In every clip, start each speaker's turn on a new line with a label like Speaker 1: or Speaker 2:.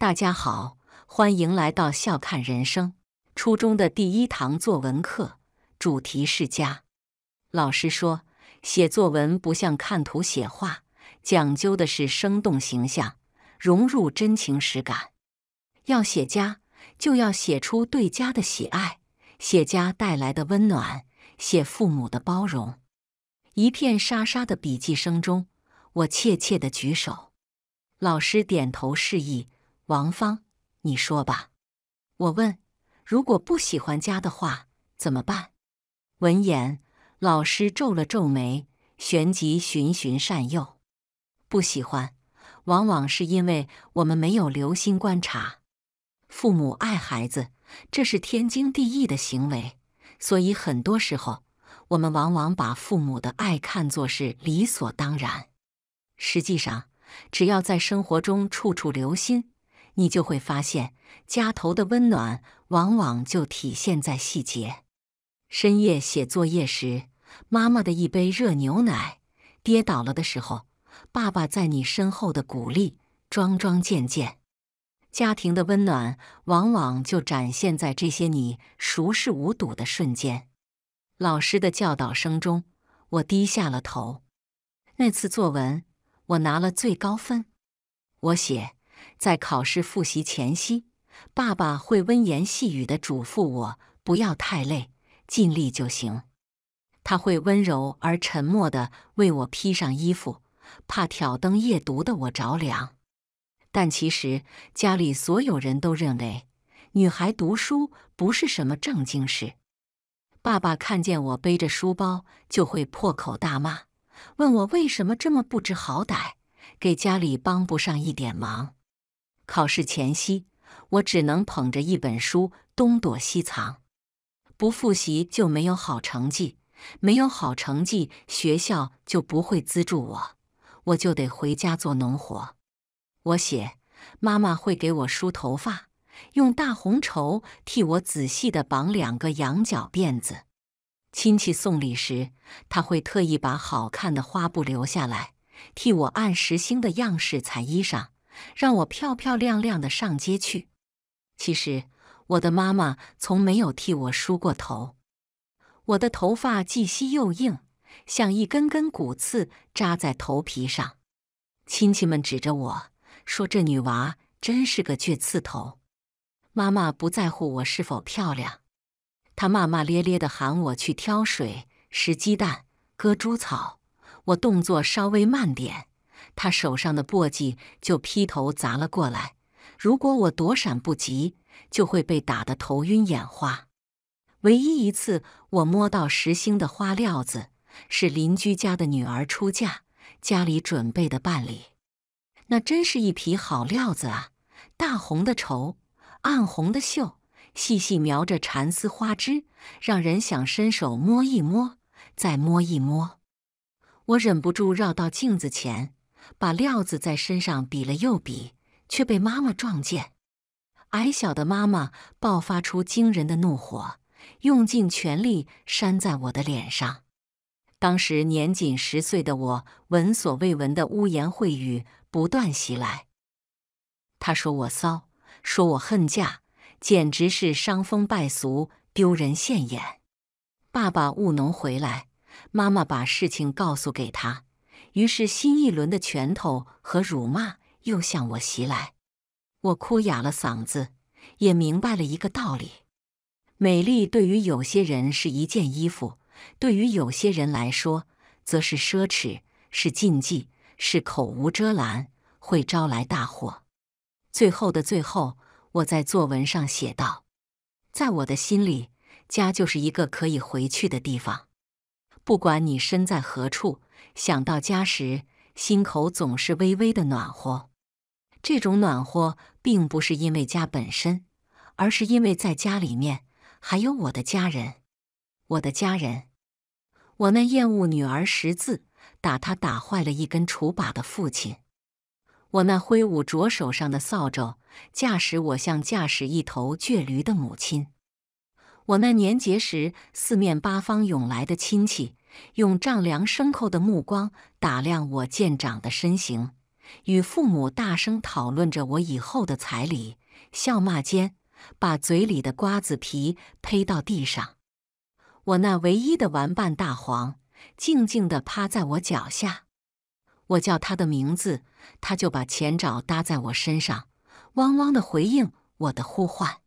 Speaker 1: 大家好，欢迎来到笑看人生。初中的第一堂作文课，主题是家。老师说，写作文不像看图写画，讲究的是生动形象，融入真情实感。要写家，就要写出对家的喜爱，写家带来的温暖，写父母的包容。一片沙沙的笔记声中，我怯怯的举手，老师点头示意。王芳，你说吧。我问，如果不喜欢家的话怎么办？闻言，老师皱了皱眉，旋即循循善诱。不喜欢，往往是因为我们没有留心观察。父母爱孩子，这是天经地义的行为，所以很多时候，我们往往把父母的爱看作是理所当然。实际上，只要在生活中处处留心。你就会发现，家头的温暖往往就体现在细节。深夜写作业时，妈妈的一杯热牛奶；跌倒了的时候，爸爸在你身后的鼓励。桩桩件件，家庭的温暖往往就展现在这些你熟视无睹的瞬间。老师的教导声中，我低下了头。那次作文，我拿了最高分。我写。在考试复习前夕，爸爸会温言细语地嘱咐我不要太累，尽力就行。他会温柔而沉默地为我披上衣服，怕挑灯夜读的我着凉。但其实家里所有人都认为，女孩读书不是什么正经事。爸爸看见我背着书包，就会破口大骂，问我为什么这么不知好歹，给家里帮不上一点忙。考试前夕，我只能捧着一本书东躲西藏，不复习就没有好成绩，没有好成绩学校就不会资助我，我就得回家做农活。我写，妈妈会给我梳头发，用大红绸替我仔细的绑两个羊角辫子。亲戚送礼时，他会特意把好看的花布留下来，替我按时兴的样式裁衣裳。让我漂漂亮亮的上街去。其实，我的妈妈从没有替我梳过头。我的头发既稀又硬，像一根根骨刺扎在头皮上。亲戚们指着我说：“这女娃真是个倔刺头。”妈妈不在乎我是否漂亮，她骂骂咧咧地喊我去挑水、拾鸡蛋、割猪草。我动作稍微慢点。他手上的簸箕就劈头砸了过来，如果我躲闪不及，就会被打得头晕眼花。唯一一次我摸到实心的花料子，是邻居家的女儿出嫁，家里准备的伴礼。那真是一匹好料子啊！大红的绸，暗红的绣，细细描着蚕丝花枝，让人想伸手摸一摸，再摸一摸。我忍不住绕到镜子前。把料子在身上比了又比，却被妈妈撞见。矮小的妈妈爆发出惊人的怒火，用尽全力扇在我的脸上。当时年仅十岁的我，闻所未闻的污言秽语不断袭来。他说我骚，说我恨嫁，简直是伤风败俗、丢人现眼。爸爸务农回来，妈妈把事情告诉给他。于是，新一轮的拳头和辱骂又向我袭来。我哭哑了嗓子，也明白了一个道理：美丽对于有些人是一件衣服，对于有些人来说，则是奢侈，是禁忌，是口无遮拦，会招来大祸。最后的最后，我在作文上写道：“在我的心里，家就是一个可以回去的地方。”不管你身在何处，想到家时，心口总是微微的暖和。这种暖和，并不是因为家本身，而是因为在家里面还有我的家人。我的家人，我那厌恶女儿识字、打她打坏了一根锄把的父亲，我那挥舞着手上的扫帚、驾驶我像驾驶一头倔驴的母亲，我那年节时四面八方涌来的亲戚。用丈量牲口的目光打量我健长的身形，与父母大声讨论着我以后的彩礼，笑骂间把嘴里的瓜子皮呸到地上。我那唯一的玩伴大黄静静地趴在我脚下，我叫它的名字，它就把前爪搭在我身上，汪汪地回应我的呼唤。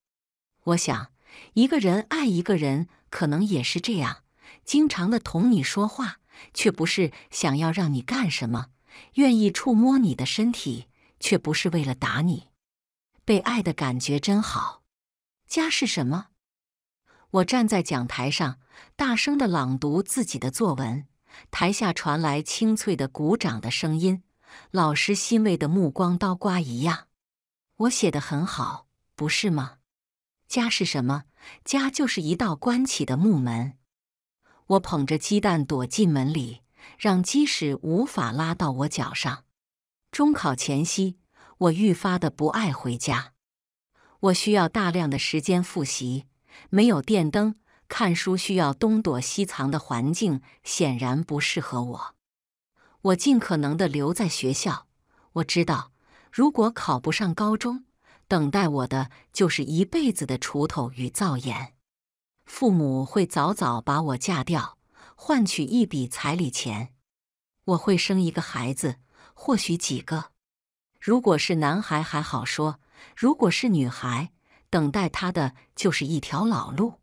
Speaker 1: 我想，一个人爱一个人，可能也是这样。经常的同你说话，却不是想要让你干什么；愿意触摸你的身体，却不是为了打你。被爱的感觉真好。家是什么？我站在讲台上，大声的朗读自己的作文，台下传来清脆的鼓掌的声音，老师欣慰的目光，刀刮一样。我写的很好，不是吗？家是什么？家就是一道关起的木门。我捧着鸡蛋躲进门里，让鸡屎无法拉到我脚上。中考前夕，我愈发的不爱回家。我需要大量的时间复习，没有电灯，看书需要东躲西藏的环境显然不适合我。我尽可能的留在学校。我知道，如果考不上高中，等待我的就是一辈子的锄头与灶烟。父母会早早把我嫁掉，换取一笔彩礼钱。我会生一个孩子，或许几个。如果是男孩还好说，如果是女孩，等待她的就是一条老路。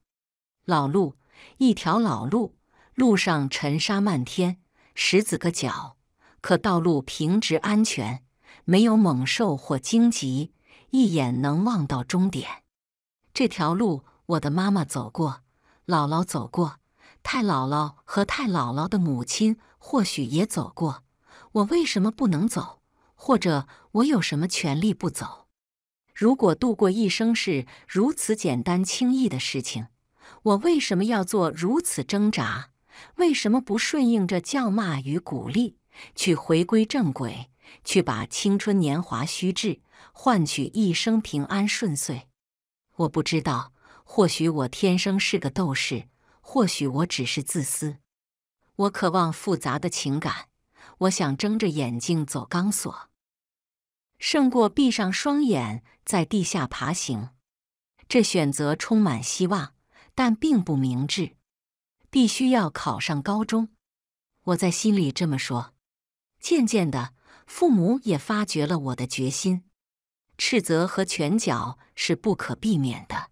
Speaker 1: 老路，一条老路，路上尘沙漫天，石子个脚。可道路平直安全，没有猛兽或荆棘，一眼能望到终点。这条路。我的妈妈走过，姥姥走过，太姥姥和太姥姥的母亲或许也走过。我为什么不能走？或者我有什么权利不走？如果度过一生是如此简单轻易的事情，我为什么要做如此挣扎？为什么不顺应着叫骂与鼓励，去回归正轨，去把青春年华虚掷，换取一生平安顺遂？我不知道。或许我天生是个斗士，或许我只是自私。我渴望复杂的情感，我想睁着眼睛走钢索，胜过闭上双眼在地下爬行。这选择充满希望，但并不明智。必须要考上高中，我在心里这么说。渐渐的，父母也发觉了我的决心，斥责和拳脚是不可避免的。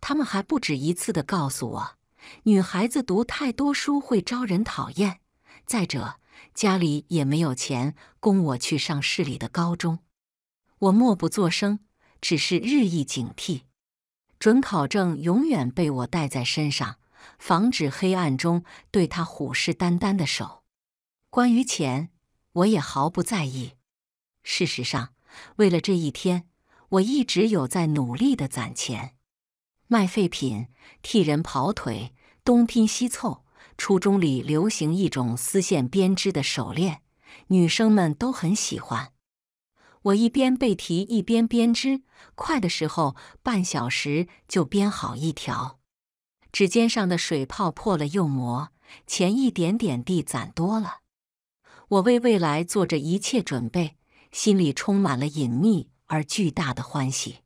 Speaker 1: 他们还不止一次地告诉我，女孩子读太多书会招人讨厌。再者，家里也没有钱供我去上市里的高中。我默不作声，只是日益警惕。准考证永远被我带在身上，防止黑暗中对他虎视眈眈的手。关于钱，我也毫不在意。事实上，为了这一天，我一直有在努力的攒钱。卖废品，替人跑腿，东拼西凑。初中里流行一种丝线编织的手链，女生们都很喜欢。我一边背题一边编织，快的时候半小时就编好一条。指尖上的水泡破了又磨，钱一点点地攒多了。我为未来做着一切准备，心里充满了隐秘而巨大的欢喜。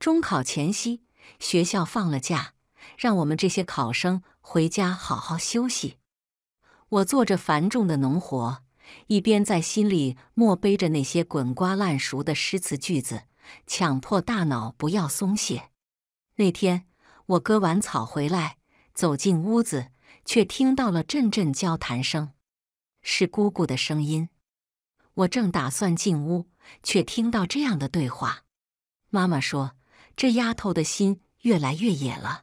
Speaker 1: 中考前夕。学校放了假，让我们这些考生回家好好休息。我做着繁重的农活，一边在心里默背着那些滚瓜烂熟的诗词句子，强迫大脑不要松懈。那天我割完草回来，走进屋子，却听到了阵阵交谈声，是姑姑的声音。我正打算进屋，却听到这样的对话：“妈妈说。”这丫头的心越来越野了，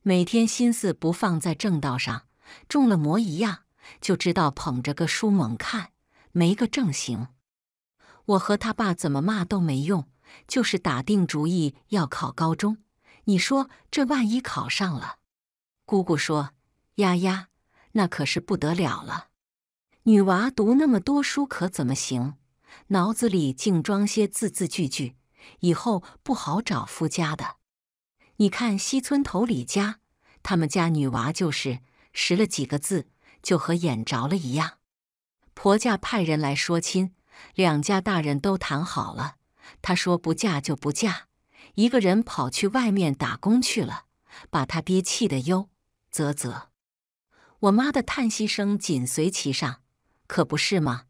Speaker 1: 每天心思不放在正道上，中了魔一样，就知道捧着个书猛看，没个正形。我和他爸怎么骂都没用，就是打定主意要考高中。你说这万一考上了，姑姑说：“丫丫，那可是不得了了。女娃读那么多书可怎么行？脑子里净装些字字句句。”以后不好找夫家的。你看西村头李家，他们家女娃就是识了几个字，就和眼着了一样。婆家派人来说亲，两家大人都谈好了，她说不嫁就不嫁，一个人跑去外面打工去了，把她爹气得哟，啧啧。我妈的叹息声紧随其上，可不是吗？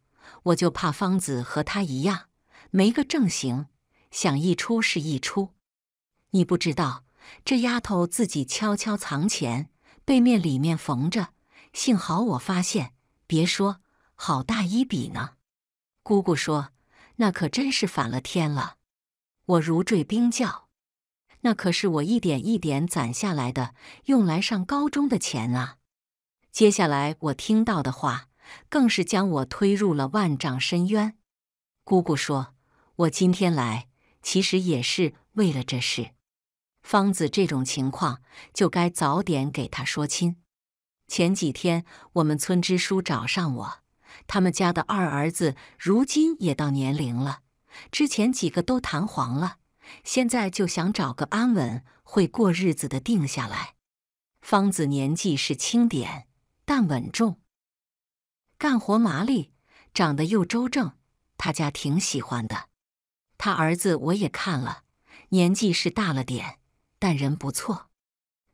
Speaker 1: 我就怕方子和她一样，没个正行。想一出是一出，你不知道这丫头自己悄悄藏钱，背面里面缝着。幸好我发现，别说，好大一笔呢。姑姑说：“那可真是反了天了！”我如坠冰窖，那可是我一点一点攒下来的，用来上高中的钱啊。接下来我听到的话，更是将我推入了万丈深渊。姑姑说：“我今天来。”其实也是为了这事，芳子这种情况就该早点给他说亲。前几天我们村支书找上我，他们家的二儿子如今也到年龄了，之前几个都谈黄了，现在就想找个安稳、会过日子的定下来。芳子年纪是轻点，但稳重，干活麻利，长得又周正，他家挺喜欢的。他儿子我也看了，年纪是大了点，但人不错。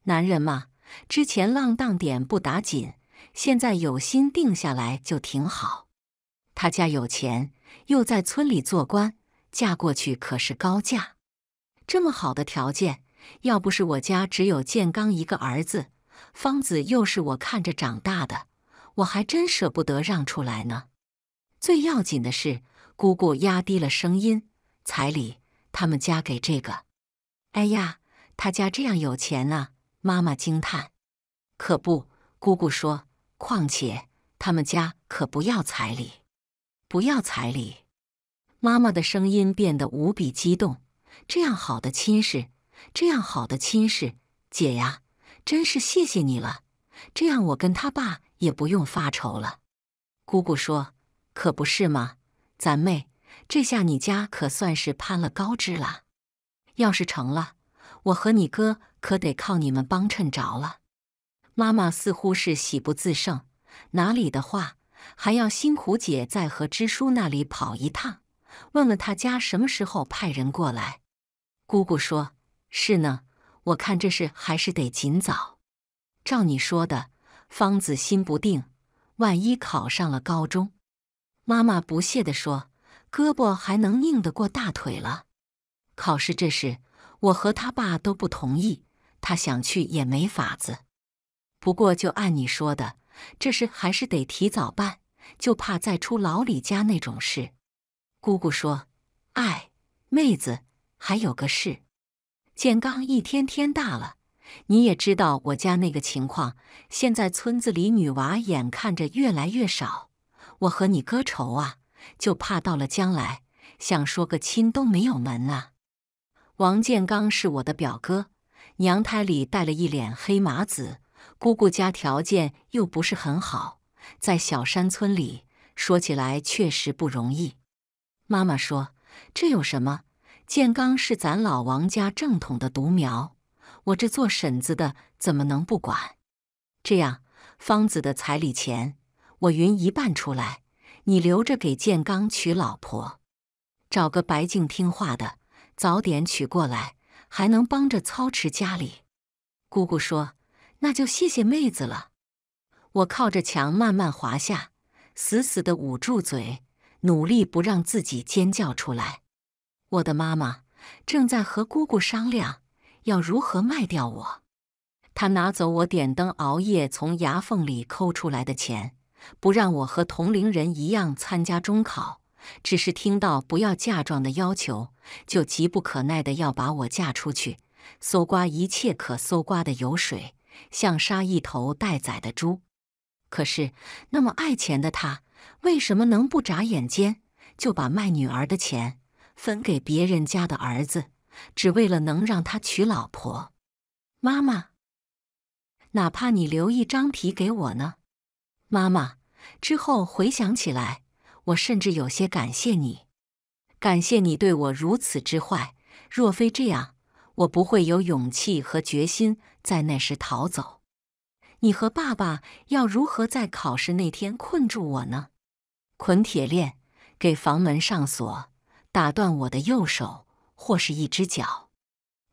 Speaker 1: 男人嘛，之前浪荡点不打紧，现在有心定下来就挺好。他家有钱，又在村里做官，嫁过去可是高价。这么好的条件，要不是我家只有建刚一个儿子，方子又是我看着长大的，我还真舍不得让出来呢。最要紧的是，姑姑压低了声音。彩礼，他们家给这个。哎呀，他家这样有钱啊！妈妈惊叹。可不，姑姑说，况且他们家可不要彩礼，不要彩礼。妈妈的声音变得无比激动。这样好的亲事，这样好的亲事，姐呀，真是谢谢你了。这样我跟他爸也不用发愁了。姑姑说：“可不是吗？咱妹。”这下你家可算是攀了高枝了，要是成了，我和你哥可得靠你们帮衬着了。妈妈似乎是喜不自胜，哪里的话，还要辛苦姐再和支书那里跑一趟，问问他家什么时候派人过来。姑姑说：“是呢，我看这事还是得尽早。”照你说的，芳子心不定，万一考上了高中，妈妈不屑的说。胳膊还能拧得过大腿了。考试这事，我和他爸都不同意，他想去也没法子。不过就按你说的，这事还是得提早办，就怕再出老李家那种事。姑姑说：“哎，妹子，还有个事，建刚一天天大了，你也知道我家那个情况。现在村子里女娃眼看着越来越少，我和你哥愁啊。”就怕到了将来，想说个亲都没有门啊！王建刚是我的表哥，娘胎里带了一脸黑麻子，姑姑家条件又不是很好，在小山村里说起来确实不容易。妈妈说：“这有什么？建刚是咱老王家正统的独苗，我这做婶子的怎么能不管？”这样，芳子的彩礼钱我匀一半出来。你留着给建刚娶老婆，找个白净听话的，早点娶过来，还能帮着操持家里。姑姑说：“那就谢谢妹子了。”我靠着墙慢慢滑下，死死的捂住嘴，努力不让自己尖叫出来。我的妈妈正在和姑姑商量要如何卖掉我，她拿走我点灯熬夜从牙缝里抠出来的钱。不让我和同龄人一样参加中考，只是听到不要嫁妆的要求，就急不可耐的要把我嫁出去，搜刮一切可搜刮的油水，像杀一头待宰的猪。可是那么爱钱的他，为什么能不眨眼间就把卖女儿的钱分给别人家的儿子，只为了能让他娶老婆？妈妈，哪怕你留一张皮给我呢？妈妈，之后回想起来，我甚至有些感谢你，感谢你对我如此之坏。若非这样，我不会有勇气和决心在那时逃走。你和爸爸要如何在考试那天困住我呢？捆铁链，给房门上锁，打断我的右手或是一只脚。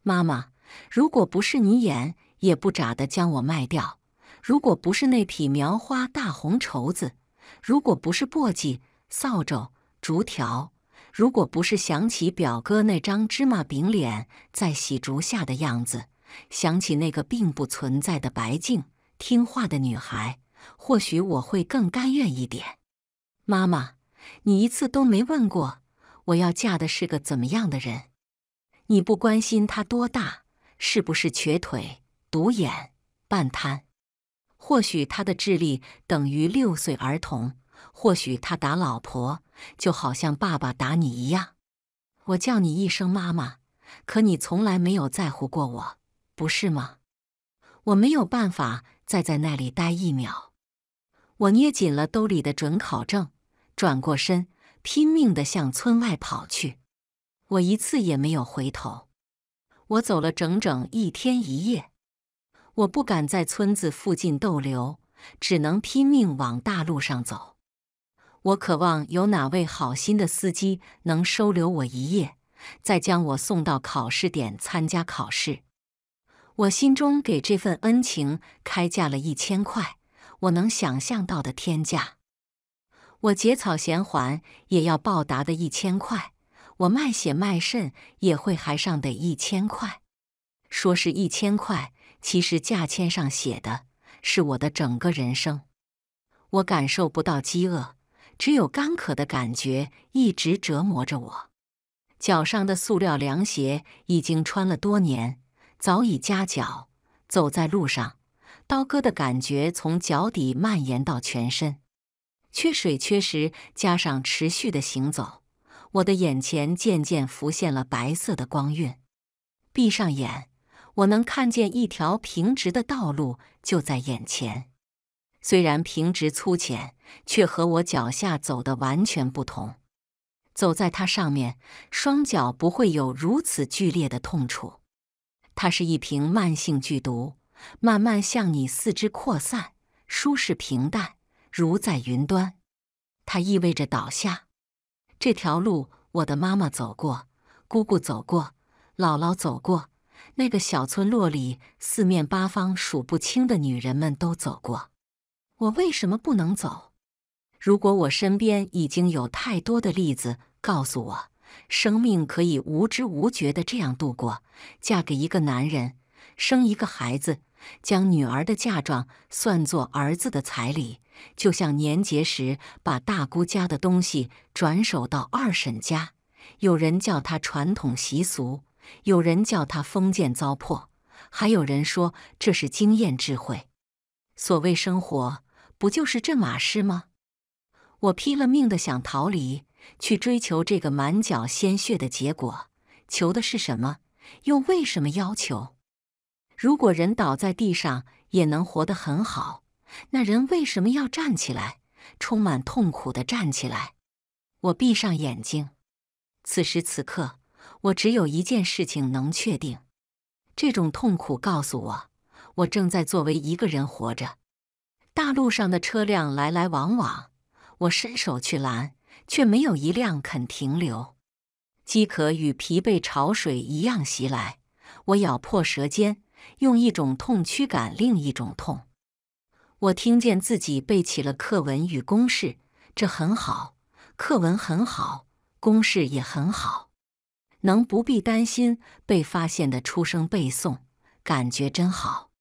Speaker 1: 妈妈，如果不是你眼也不眨的将我卖掉。如果不是那匹描花大红绸子，如果不是簸箕、扫帚、竹条，如果不是想起表哥那张芝麻饼脸在洗竹下的样子，想起那个并不存在的白净听话的女孩，或许我会更甘愿一点。妈妈，你一次都没问过我要嫁的是个怎么样的人，你不关心他多大，是不是瘸腿、独眼、半瘫。或许他的智力等于六岁儿童，或许他打老婆，就好像爸爸打你一样。我叫你一声妈妈，可你从来没有在乎过我，不是吗？我没有办法再在那里待一秒。我捏紧了兜里的准考证，转过身，拼命的向村外跑去。我一次也没有回头。我走了整整一天一夜。我不敢在村子附近逗留，只能拼命往大路上走。我渴望有哪位好心的司机能收留我一夜，再将我送到考试点参加考试。我心中给这份恩情开价了一千块，我能想象到的天价。我节草衔环也要报答的一千块，我卖血卖肾也会还上得一千块。说是一千块。其实价签上写的是我的整个人生。我感受不到饥饿，只有干渴的感觉一直折磨着我。脚上的塑料凉鞋已经穿了多年，早已夹脚。走在路上，刀割的感觉从脚底蔓延到全身。缺水缺食，加上持续的行走，我的眼前渐渐浮现了白色的光晕。闭上眼。我能看见一条平直的道路就在眼前，虽然平直粗浅，却和我脚下走的完全不同。走在它上面，双脚不会有如此剧烈的痛楚。它是一瓶慢性剧毒，慢慢向你四肢扩散，舒适平淡，如在云端。它意味着倒下。这条路，我的妈妈走过，姑姑走过，姥姥走过。那个小村落里，四面八方数不清的女人们都走过，我为什么不能走？如果我身边已经有太多的例子告诉我，生命可以无知无觉的这样度过，嫁给一个男人，生一个孩子，将女儿的嫁妆算作儿子的彩礼，就像年节时把大姑家的东西转手到二婶家，有人叫它传统习俗。有人叫他封建糟粕，还有人说这是经验智慧。所谓生活，不就是这码事吗？我拼了命的想逃离，去追求这个满脚鲜血的结果。求的是什么？又为什么要求？如果人倒在地上也能活得很好，那人为什么要站起来？充满痛苦的站起来。我闭上眼睛，此时此刻。我只有一件事情能确定，这种痛苦告诉我，我正在作为一个人活着。大路上的车辆来来往往，我伸手去拦，却没有一辆肯停留。饥渴与疲惫潮水一样袭来，我咬破舌尖，用一种痛驱赶另一种痛。我听见自己背起了课文与公式，这很好，课文很好，公式也很好。能不必担心被发现的出声背诵，感觉真好。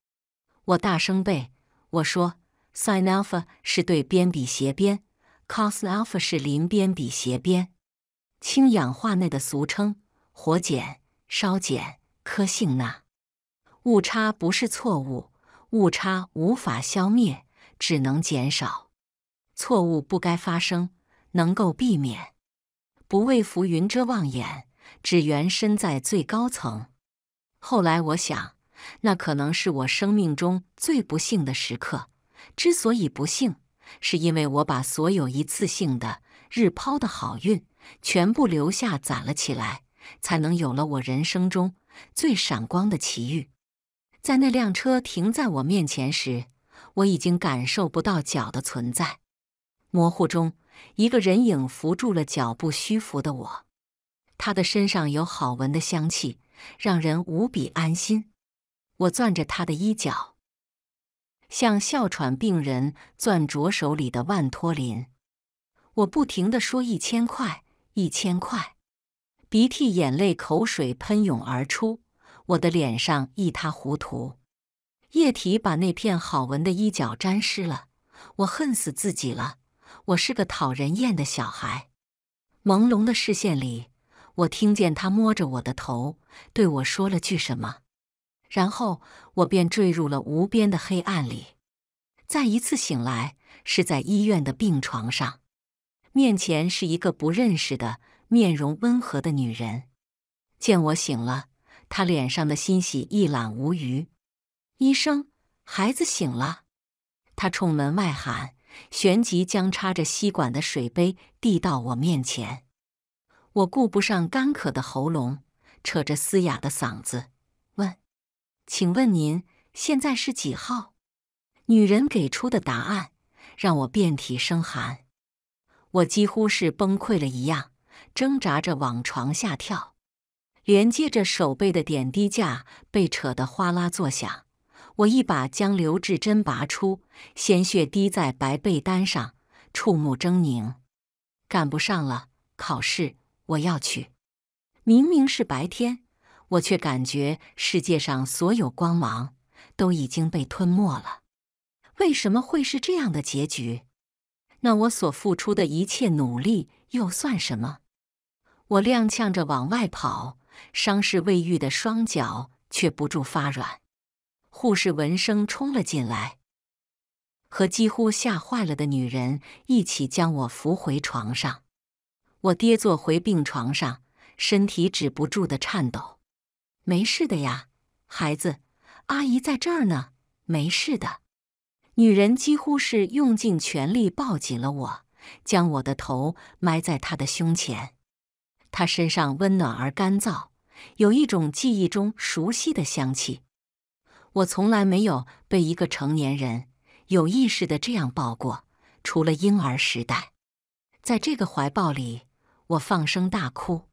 Speaker 1: 我大声背，我说 sin alpha 是对边比斜边，cos alpha 是邻边比斜边。氢氧化钠的俗称，火碱、烧碱、苛性钠。误差不是错误，误差无法消灭，只能减少。错误不该发生，能够避免。不畏浮云遮望眼。只缘身在最高层。后来我想，那可能是我生命中最不幸的时刻。之所以不幸，是因为我把所有一次性的日抛的好运全部留下攒了起来，才能有了我人生中最闪光的奇遇。在那辆车停在我面前时，我已经感受不到脚的存在。模糊中，一个人影扶住了脚步虚浮的我。他的身上有好闻的香气，让人无比安心。我攥着他的衣角，像哮喘病人攥着手里的万托林。我不停地说：“一千块，一千块！”鼻涕、眼泪、口水喷涌而出，我的脸上一塌糊涂，液体把那片好闻的衣角沾湿了。我恨死自己了，我是个讨人厌的小孩。朦胧的视线里。我听见他摸着我的头，对我说了句什么，然后我便坠入了无边的黑暗里。再一次醒来，是在医院的病床上，面前是一个不认识的面容温和的女人。见我醒了，她脸上的欣喜一览无余。医生，孩子醒了！她冲门外喊，旋即将插着吸管的水杯递到我面前。我顾不上干渴的喉咙，扯着嘶哑的嗓子问：“请问您现在是几号？”女人给出的答案让我遍体生寒，我几乎是崩溃了一样，挣扎着往床下跳，连接着手背的点滴架被扯得哗啦作响。我一把将刘志珍拔出，鲜血滴在白被单上，触目狰狞。赶不上了，考试。我要去，明明是白天，我却感觉世界上所有光芒都已经被吞没了。为什么会是这样的结局？那我所付出的一切努力又算什么？我踉跄着往外跑，伤势未愈的双脚却不住发软。护士闻声冲了进来，和几乎吓坏了的女人一起将我扶回床上。我跌坐回病床上，身体止不住的颤抖。没事的呀，孩子，阿姨在这儿呢，没事的。女人几乎是用尽全力抱紧了我，将我的头埋在她的胸前。她身上温暖而干燥，有一种记忆中熟悉的香气。我从来没有被一个成年人有意识的这样抱过，除了婴儿时代。在这个怀抱里。我放声大哭，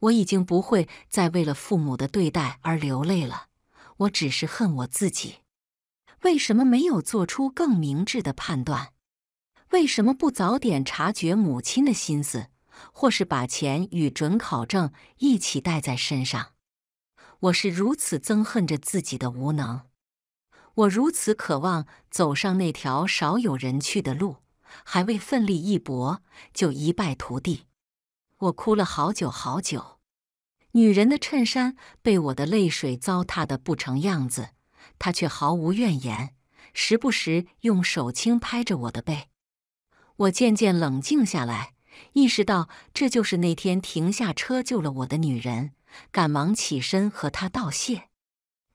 Speaker 1: 我已经不会再为了父母的对待而流泪了。我只是恨我自己，为什么没有做出更明智的判断？为什么不早点察觉母亲的心思，或是把钱与准考证一起带在身上？我是如此憎恨着自己的无能，我如此渴望走上那条少有人去的路，还未奋力一搏就一败涂地。我哭了好久好久，女人的衬衫被我的泪水糟蹋的不成样子，她却毫无怨言，时不时用手轻拍着我的背。我渐渐冷静下来，意识到这就是那天停下车救了我的女人，赶忙起身和她道谢。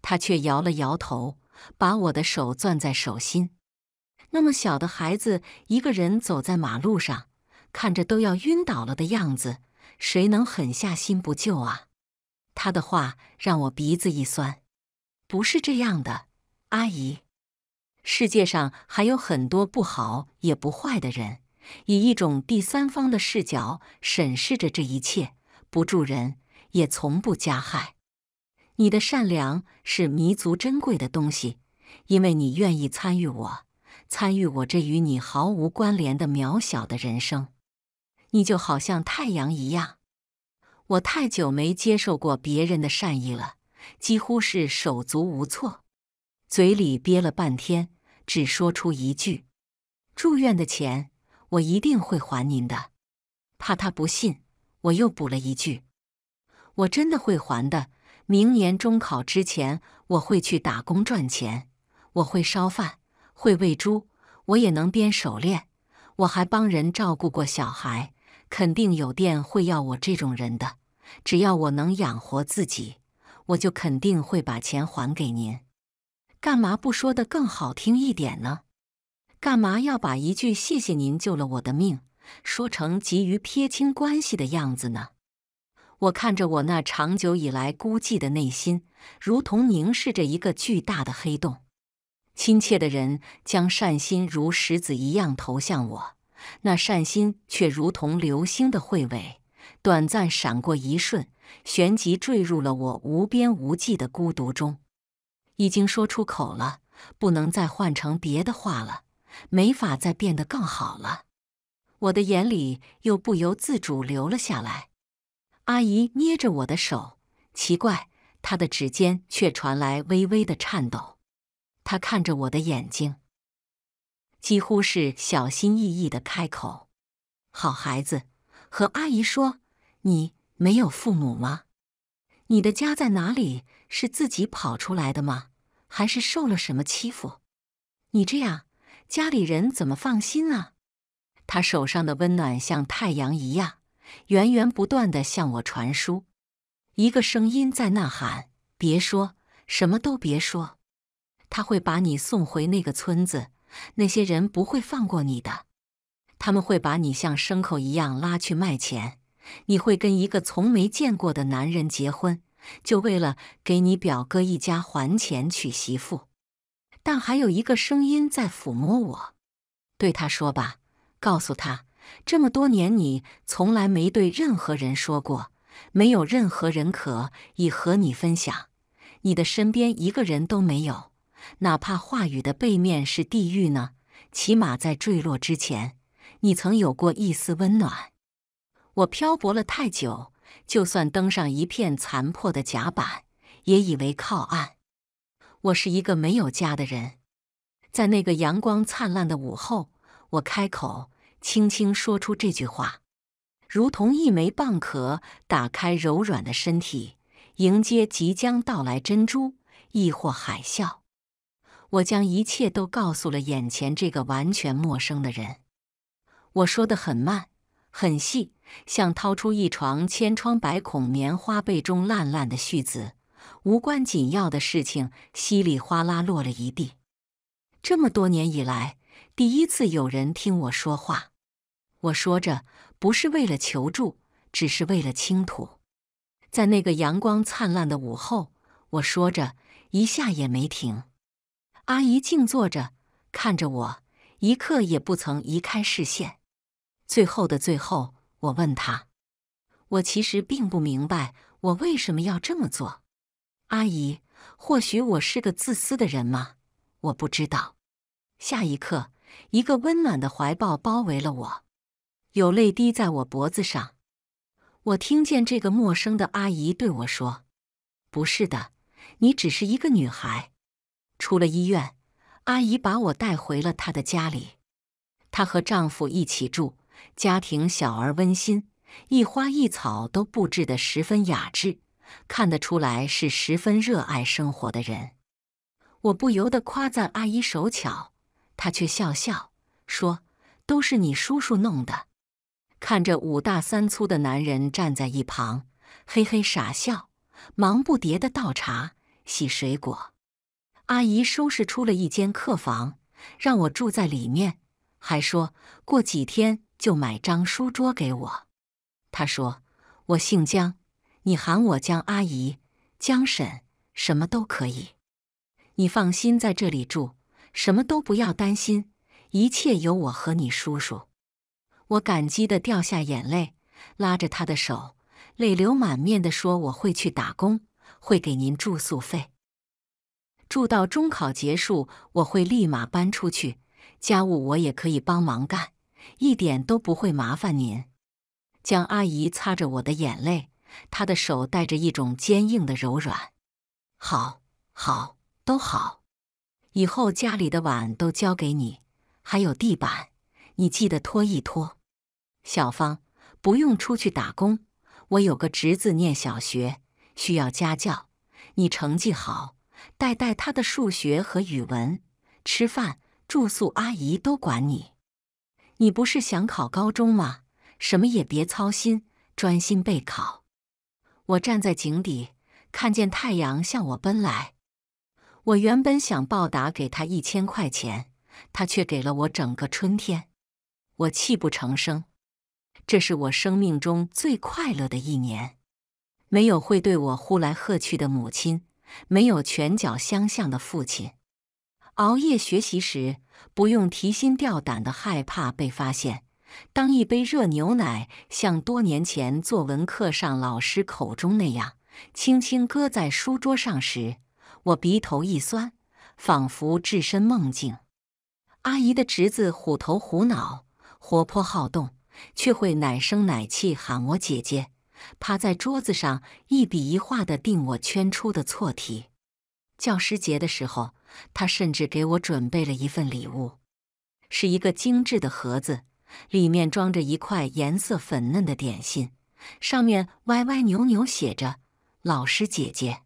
Speaker 1: 她却摇了摇头，把我的手攥在手心。那么小的孩子一个人走在马路上。看着都要晕倒了的样子，谁能狠下心不救啊？他的话让我鼻子一酸。不是这样的，阿姨。世界上还有很多不好也不坏的人，以一种第三方的视角审视着这一切，不助人，也从不加害。你的善良是弥足珍贵的东西，因为你愿意参与我，参与我这与你毫无关联的渺小的人生。你就好像太阳一样，我太久没接受过别人的善意了，几乎是手足无措，嘴里憋了半天，只说出一句：“住院的钱我一定会还您的。”怕他不信，我又补了一句：“我真的会还的。明年中考之前，我会去打工赚钱，我会烧饭，会喂猪，我也能编手链，我还帮人照顾过小孩。”肯定有店会要我这种人的，只要我能养活自己，我就肯定会把钱还给您。干嘛不说的更好听一点呢？干嘛要把一句“谢谢您救了我的命”说成急于撇清关系的样子呢？我看着我那长久以来孤寂的内心，如同凝视着一个巨大的黑洞。亲切的人将善心如石子一样投向我。那善心却如同流星的彗尾，短暂闪过一瞬，旋即坠入了我无边无际的孤独中。已经说出口了，不能再换成别的话了，没法再变得更好了。我的眼里又不由自主流了下来。阿姨捏着我的手，奇怪，她的指尖却传来微微的颤抖。她看着我的眼睛。几乎是小心翼翼的开口：“好孩子，和阿姨说，你没有父母吗？你的家在哪里？是自己跑出来的吗？还是受了什么欺负？你这样，家里人怎么放心啊？”他手上的温暖像太阳一样，源源不断的向我传输。一个声音在呐喊：“别说什么都别说，他会把你送回那个村子。”那些人不会放过你的，他们会把你像牲口一样拉去卖钱。你会跟一个从没见过的男人结婚，就为了给你表哥一家还钱、娶媳妇。但还有一个声音在抚摸我，对他说吧，告诉他，这么多年你从来没对任何人说过，没有任何人可以和你分享，你的身边一个人都没有。哪怕话语的背面是地狱呢？起码在坠落之前，你曾有过一丝温暖。我漂泊了太久，就算登上一片残破的甲板，也以为靠岸。我是一个没有家的人。在那个阳光灿烂的午后，我开口，轻轻说出这句话，如同一枚蚌壳打开柔软的身体，迎接即将到来珍珠，亦或海啸。我将一切都告诉了眼前这个完全陌生的人。我说的很慢，很细，像掏出一床千疮百孔棉花被中烂烂的絮子。无关紧要的事情稀里哗啦落了一地。这么多年以来，第一次有人听我说话。我说着，不是为了求助，只是为了倾吐。在那个阳光灿烂的午后，我说着，一下也没停。阿姨静坐着看着我，一刻也不曾移开视线。最后的最后，我问她：“我其实并不明白，我为什么要这么做。”阿姨，或许我是个自私的人吗？我不知道。下一刻，一个温暖的怀抱包围了我，有泪滴在我脖子上。我听见这个陌生的阿姨对我说：“不是的，你只是一个女孩。”出了医院，阿姨把我带回了她的家里。她和丈夫一起住，家庭小而温馨，一花一草都布置得十分雅致，看得出来是十分热爱生活的人。我不由得夸赞阿姨手巧，她却笑笑说：“都是你叔叔弄的。”看着五大三粗的男人站在一旁，嘿嘿傻笑，忙不迭地倒茶、洗水果。阿姨收拾出了一间客房，让我住在里面，还说过几天就买张书桌给我。她说：“我姓江，你喊我江阿姨、江婶，什么都可以。你放心在这里住，什么都不要担心，一切有我和你叔叔。”我感激地掉下眼泪，拉着她的手，泪流满面地说：“我会去打工，会给您住宿费。”住到中考结束，我会立马搬出去。家务我也可以帮忙干，一点都不会麻烦您。江阿姨擦着我的眼泪，她的手带着一种坚硬的柔软。好，好，都好。以后家里的碗都交给你，还有地板，你记得拖一拖。小芳，不用出去打工，我有个侄子念小学，需要家教，你成绩好。带带他的数学和语文，吃饭、住宿，阿姨都管你。你不是想考高中吗？什么也别操心，专心备考。我站在井底，看见太阳向我奔来。我原本想报答给他一千块钱，他却给了我整个春天。我泣不成声，这是我生命中最快乐的一年，没有会对我呼来喝去的母亲。没有拳脚相向的父亲，熬夜学习时不用提心吊胆的害怕被发现。当一杯热牛奶像多年前作文课上老师口中那样轻轻搁在书桌上时，我鼻头一酸，仿佛置身梦境。阿姨的侄子虎头虎脑、活泼好动，却会奶声奶气喊我姐姐。趴在桌子上一笔一画的定我圈出的错题。教师节的时候，他甚至给我准备了一份礼物，是一个精致的盒子，里面装着一块颜色粉嫩的点心，上面歪歪扭扭写着“老师姐姐”。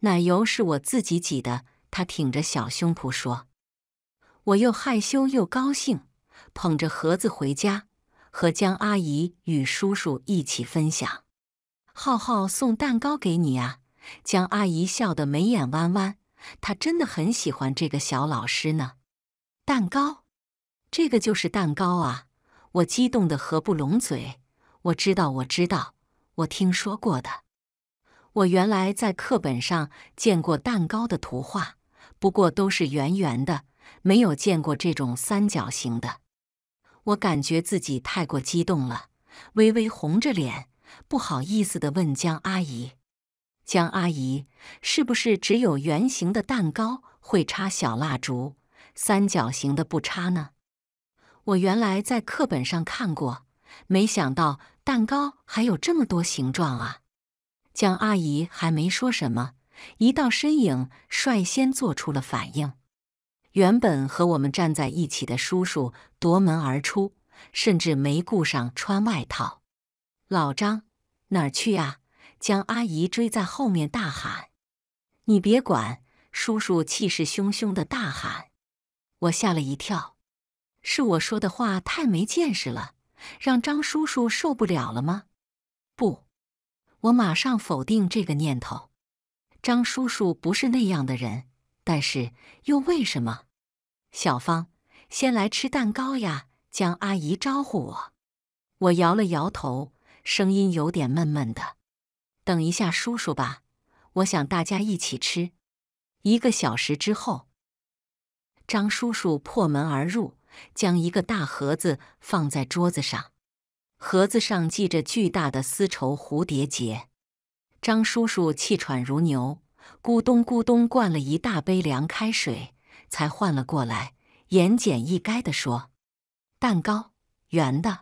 Speaker 1: 奶油是我自己挤的，他挺着小胸脯说。我又害羞又高兴，捧着盒子回家。和江阿姨与叔叔一起分享，浩浩送蛋糕给你啊！江阿姨笑得眉眼弯弯，她真的很喜欢这个小老师呢。蛋糕，这个就是蛋糕啊！我激动的合不拢嘴。我知道，我知道，我听说过的。我原来在课本上见过蛋糕的图画，不过都是圆圆的，没有见过这种三角形的。我感觉自己太过激动了，微微红着脸，不好意思的问江阿姨：“江阿姨，是不是只有圆形的蛋糕会插小蜡烛，三角形的不插呢？我原来在课本上看过，没想到蛋糕还有这么多形状啊！”江阿姨还没说什么，一道身影率先做出了反应。原本和我们站在一起的叔叔夺门而出，甚至没顾上穿外套。老张，哪儿去啊？江阿姨追在后面大喊：“你别管！”叔叔气势汹汹的大喊：“我吓了一跳，是我说的话太没见识了，让张叔叔受不了了吗？”不，我马上否定这个念头。张叔叔不是那样的人。但是又为什么？小芳，先来吃蛋糕呀！江阿姨招呼我，我摇了摇头，声音有点闷闷的。等一下，叔叔吧，我想大家一起吃。一个小时之后，张叔叔破门而入，将一个大盒子放在桌子上，盒子上系着巨大的丝绸蝴蝶结。张叔叔气喘如牛。咕咚咕咚灌了一大杯凉开水，才换了过来。言简意赅地说：“蛋糕圆的。”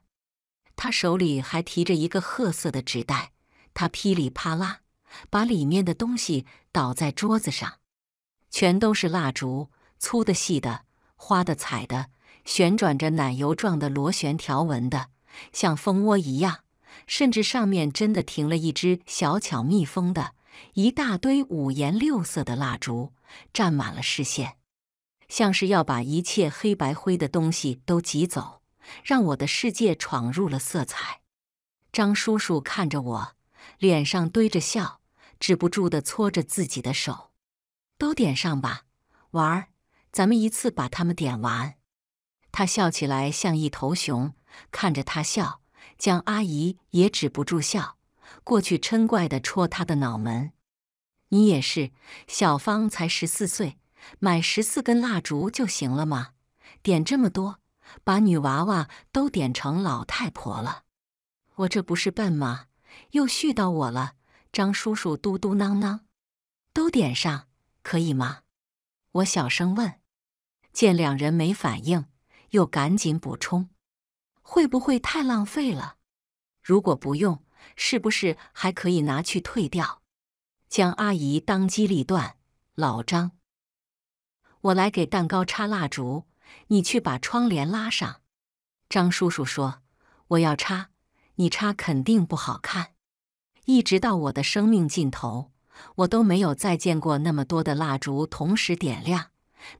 Speaker 1: 他手里还提着一个褐色的纸袋，他噼里啪啦把里面的东西倒在桌子上，全都是蜡烛，粗的、细的，花的、彩的，旋转着奶油状的螺旋条纹的，像蜂窝一样，甚至上面真的停了一只小巧蜜蜂的。一大堆五颜六色的蜡烛占满了视线，像是要把一切黑白灰的东西都挤走，让我的世界闯入了色彩。张叔叔看着我，脸上堆着笑，止不住地搓着自己的手：“都点上吧，玩儿，咱们一次把它们点完。”他笑起来像一头熊，看着他笑，江阿姨也止不住笑。过去嗔怪的戳他的脑门，你也是，小芳才十四岁，买十四根蜡烛就行了吗？点这么多，把女娃娃都点成老太婆了。我这不是笨吗？又絮叨我了。张叔叔嘟嘟囔囔，都点上可以吗？我小声问，见两人没反应，又赶紧补充，会不会太浪费了？如果不用。是不是还可以拿去退掉？江阿姨当机立断。老张，我来给蛋糕插蜡烛，你去把窗帘拉上。张叔叔说：“我要插，你插肯定不好看。”一直到我的生命尽头，我都没有再见过那么多的蜡烛同时点亮，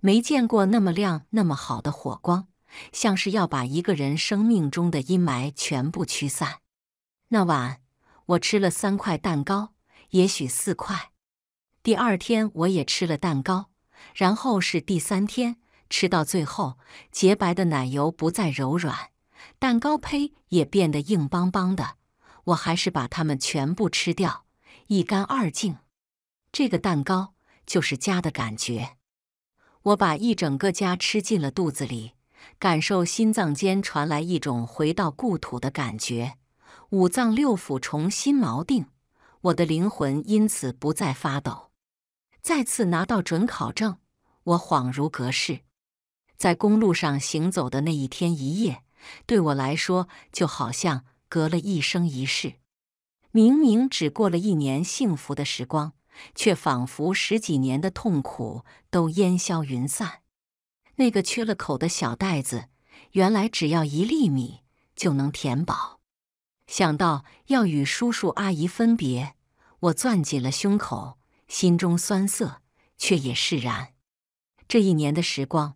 Speaker 1: 没见过那么亮、那么好的火光，像是要把一个人生命中的阴霾全部驱散。那晚，我吃了三块蛋糕，也许四块。第二天，我也吃了蛋糕，然后是第三天，吃到最后，洁白的奶油不再柔软，蛋糕胚也变得硬邦邦的。我还是把它们全部吃掉，一干二净。这个蛋糕就是家的感觉。我把一整个家吃进了肚子里，感受心脏间传来一种回到故土的感觉。五脏六腑重新锚定，我的灵魂因此不再发抖。再次拿到准考证，我恍如隔世。在公路上行走的那一天一夜，对我来说就好像隔了一生一世。明明只过了一年幸福的时光，却仿佛十几年的痛苦都烟消云散。那个缺了口的小袋子，原来只要一粒米就能填饱。想到要与叔叔阿姨分别，我攥紧了胸口，心中酸涩，却也释然。这一年的时光，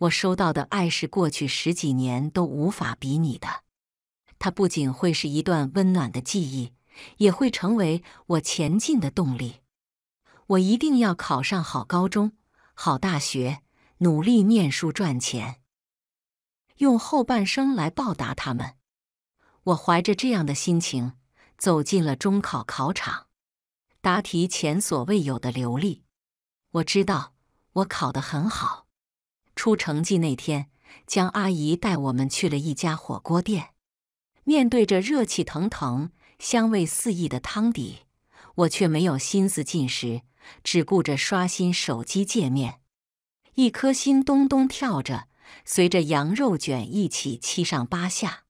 Speaker 1: 我收到的爱是过去十几年都无法比拟的。它不仅会是一段温暖的记忆，也会成为我前进的动力。我一定要考上好高中、好大学，努力念书赚钱，用后半生来报答他们。我怀着这样的心情走进了中考考场，答题前所未有的流利。我知道我考得很好。出成绩那天，江阿姨带我们去了一家火锅店。面对着热气腾腾、香味四溢的汤底，我却没有心思进食，只顾着刷新手机界面。一颗心咚咚跳着，随着羊肉卷一起七上八下。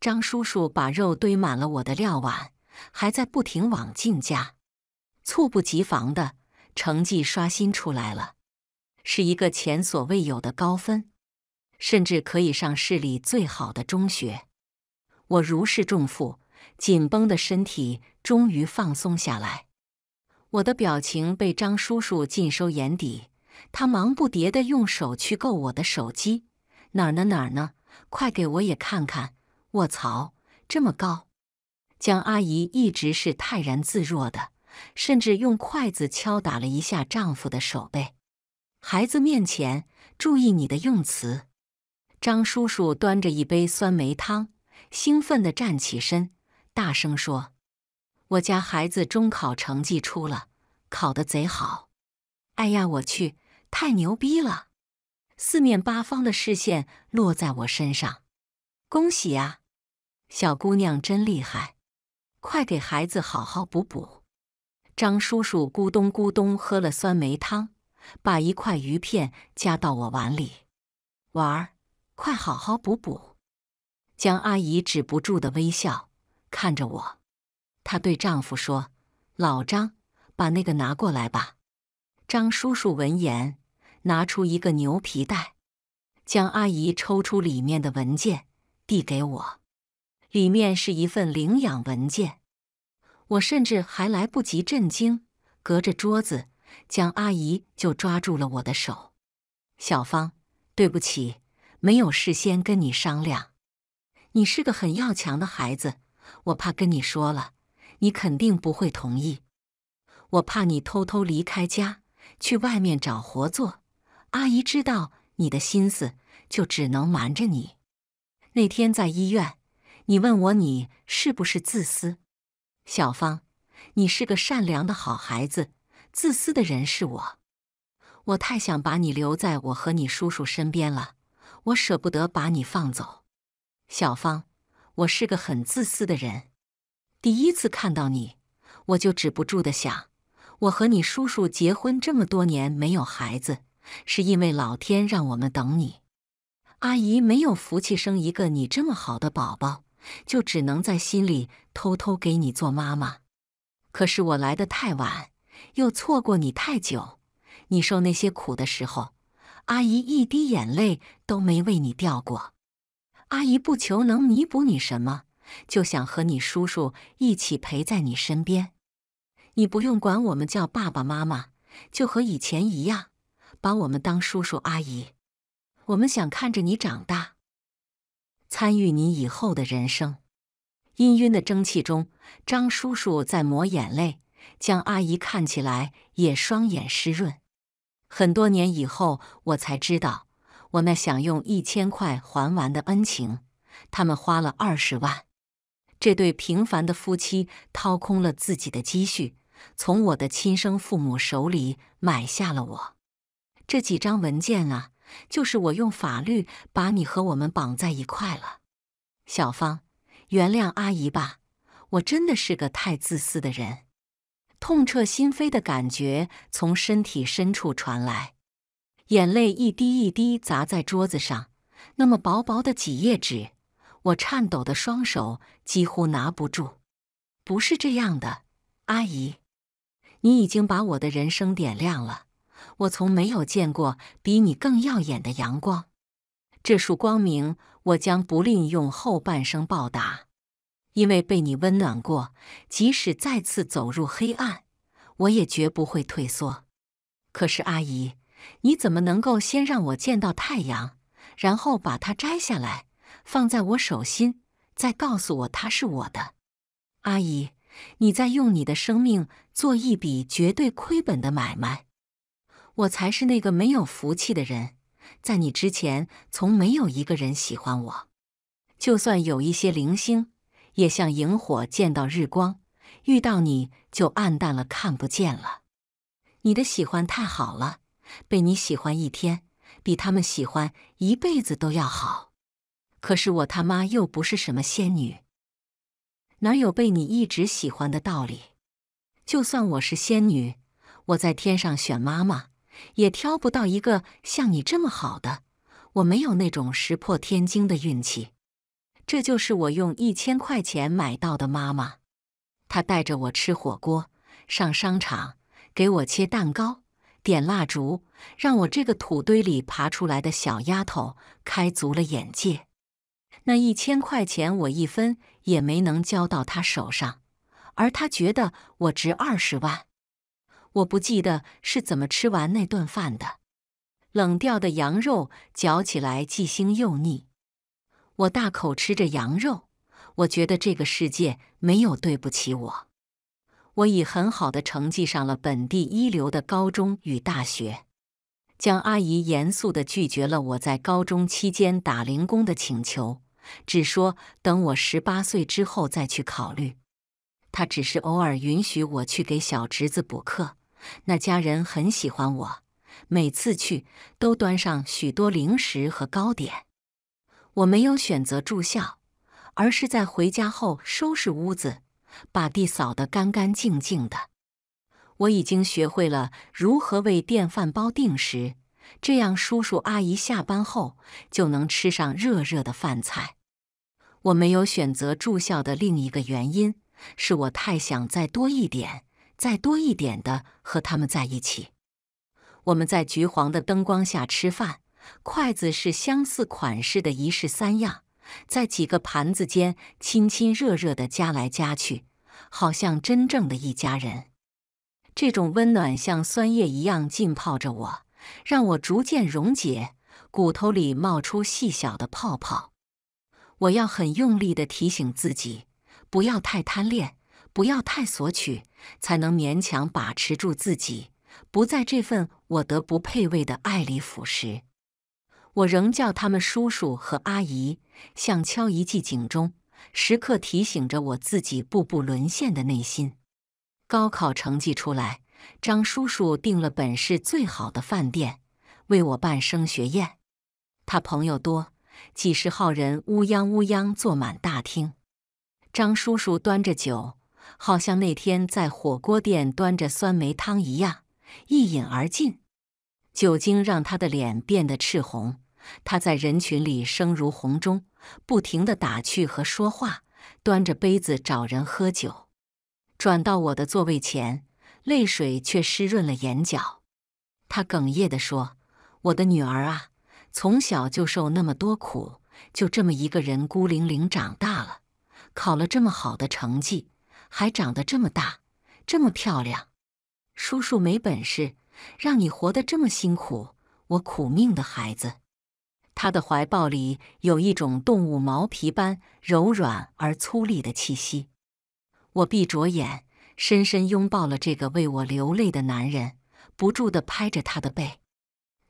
Speaker 1: 张叔叔把肉堆满了我的料碗，还在不停往进加。猝不及防的成绩刷新出来了，是一个前所未有的高分，甚至可以上市里最好的中学。我如释重负，紧绷的身体终于放松下来。我的表情被张叔叔尽收眼底，他忙不迭地用手去够我的手机：“哪儿呢？哪儿呢？快给我也看看！”卧槽！这么高？江阿姨一直是泰然自若的，甚至用筷子敲打了一下丈夫的手背。孩子面前，注意你的用词。张叔叔端着一杯酸梅汤，兴奋的站起身，大声说：“我家孩子中考成绩出了，考的贼好！”哎呀，我去，太牛逼了！四面八方的视线落在我身上。恭喜呀，小姑娘真厉害！快给孩子好好补补。张叔叔咕咚咕咚喝了酸梅汤，把一块鱼片夹到我碗里。娃儿，快好好补补。江阿姨止不住的微笑看着我，她对丈夫说：“老张，把那个拿过来吧。”张叔叔闻言，拿出一个牛皮袋，江阿姨抽出里面的文件。递给我，里面是一份领养文件。我甚至还来不及震惊，隔着桌子，江阿姨就抓住了我的手：“小芳，对不起，没有事先跟你商量。你是个很要强的孩子，我怕跟你说了，你肯定不会同意。我怕你偷偷离开家，去外面找活做。阿姨知道你的心思，就只能瞒着你。”那天在医院，你问我你是不是自私？小芳，你是个善良的好孩子，自私的人是我。我太想把你留在我和你叔叔身边了，我舍不得把你放走。小芳，我是个很自私的人。第一次看到你，我就止不住的想，我和你叔叔结婚这么多年没有孩子，是因为老天让我们等你。阿姨没有福气生一个你这么好的宝宝，就只能在心里偷偷给你做妈妈。可是我来的太晚，又错过你太久，你受那些苦的时候，阿姨一滴眼泪都没为你掉过。阿姨不求能弥补你什么，就想和你叔叔一起陪在你身边。你不用管我们叫爸爸妈妈，就和以前一样，把我们当叔叔阿姨。我们想看着你长大，参与你以后的人生。氤氲的蒸汽中，张叔叔在抹眼泪，江阿姨看起来也双眼湿润。很多年以后，我才知道，我那想用一千块还完的恩情，他们花了二十万。这对平凡的夫妻掏空了自己的积蓄，从我的亲生父母手里买下了我。这几张文件啊。就是我用法律把你和我们绑在一块了，小芳，原谅阿姨吧，我真的是个太自私的人。痛彻心扉的感觉从身体深处传来，眼泪一滴一滴砸在桌子上，那么薄薄的几页纸，我颤抖的双手几乎拿不住。不是这样的，阿姨，你已经把我的人生点亮了。我从没有见过比你更耀眼的阳光，这束光明我将不吝用后半生报答，因为被你温暖过，即使再次走入黑暗，我也绝不会退缩。可是阿姨，你怎么能够先让我见到太阳，然后把它摘下来，放在我手心，再告诉我它是我的？阿姨，你在用你的生命做一笔绝对亏本的买卖。我才是那个没有福气的人，在你之前，从没有一个人喜欢我，就算有一些零星，也像萤火见到日光，遇到你就暗淡了，看不见了。你的喜欢太好了，被你喜欢一天，比他们喜欢一辈子都要好。可是我他妈又不是什么仙女，哪有被你一直喜欢的道理？就算我是仙女，我在天上选妈妈。也挑不到一个像你这么好的，我没有那种石破天惊的运气。这就是我用一千块钱买到的妈妈，她带着我吃火锅、上商场、给我切蛋糕、点蜡烛，让我这个土堆里爬出来的小丫头开足了眼界。那一千块钱我一分也没能交到她手上，而她觉得我值二十万。我不记得是怎么吃完那顿饭的，冷掉的羊肉嚼起来既腥又腻。我大口吃着羊肉，我觉得这个世界没有对不起我。我以很好的成绩上了本地一流的高中与大学。江阿姨严肃的拒绝了我在高中期间打零工的请求，只说等我十八岁之后再去考虑。她只是偶尔允许我去给小侄子补课。那家人很喜欢我，每次去都端上许多零食和糕点。我没有选择住校，而是在回家后收拾屋子，把地扫得干干净净的。我已经学会了如何为电饭煲定时，这样叔叔阿姨下班后就能吃上热热的饭菜。我没有选择住校的另一个原因是我太想再多一点。再多一点的和他们在一起，我们在橘黄的灯光下吃饭，筷子是相似款式的，一式三样，在几个盘子间亲亲热热的夹来夹去，好像真正的一家人。这种温暖像酸液一样浸泡着我，让我逐渐溶解，骨头里冒出细小的泡泡。我要很用力的提醒自己，不要太贪恋。不要太索取，才能勉强把持住自己，不在这份我德不配位的爱里腐蚀。我仍叫他们叔叔和阿姨，像敲一记警钟，时刻提醒着我自己步步沦陷的内心。高考成绩出来，张叔叔订了本市最好的饭店，为我办升学宴。他朋友多，几十号人乌泱乌泱坐满大厅。张叔叔端着酒。好像那天在火锅店端着酸梅汤一样，一饮而尽。酒精让他的脸变得赤红，他在人群里声如洪钟，不停地打趣和说话，端着杯子找人喝酒。转到我的座位前，泪水却湿润了眼角。他哽咽地说：“我的女儿啊，从小就受那么多苦，就这么一个人孤零零长大了，考了这么好的成绩。”还长得这么大，这么漂亮，叔叔没本事，让你活得这么辛苦，我苦命的孩子。他的怀抱里有一种动物毛皮般柔软而粗粝的气息。我闭着眼，深深拥抱了这个为我流泪的男人，不住地拍着他的背。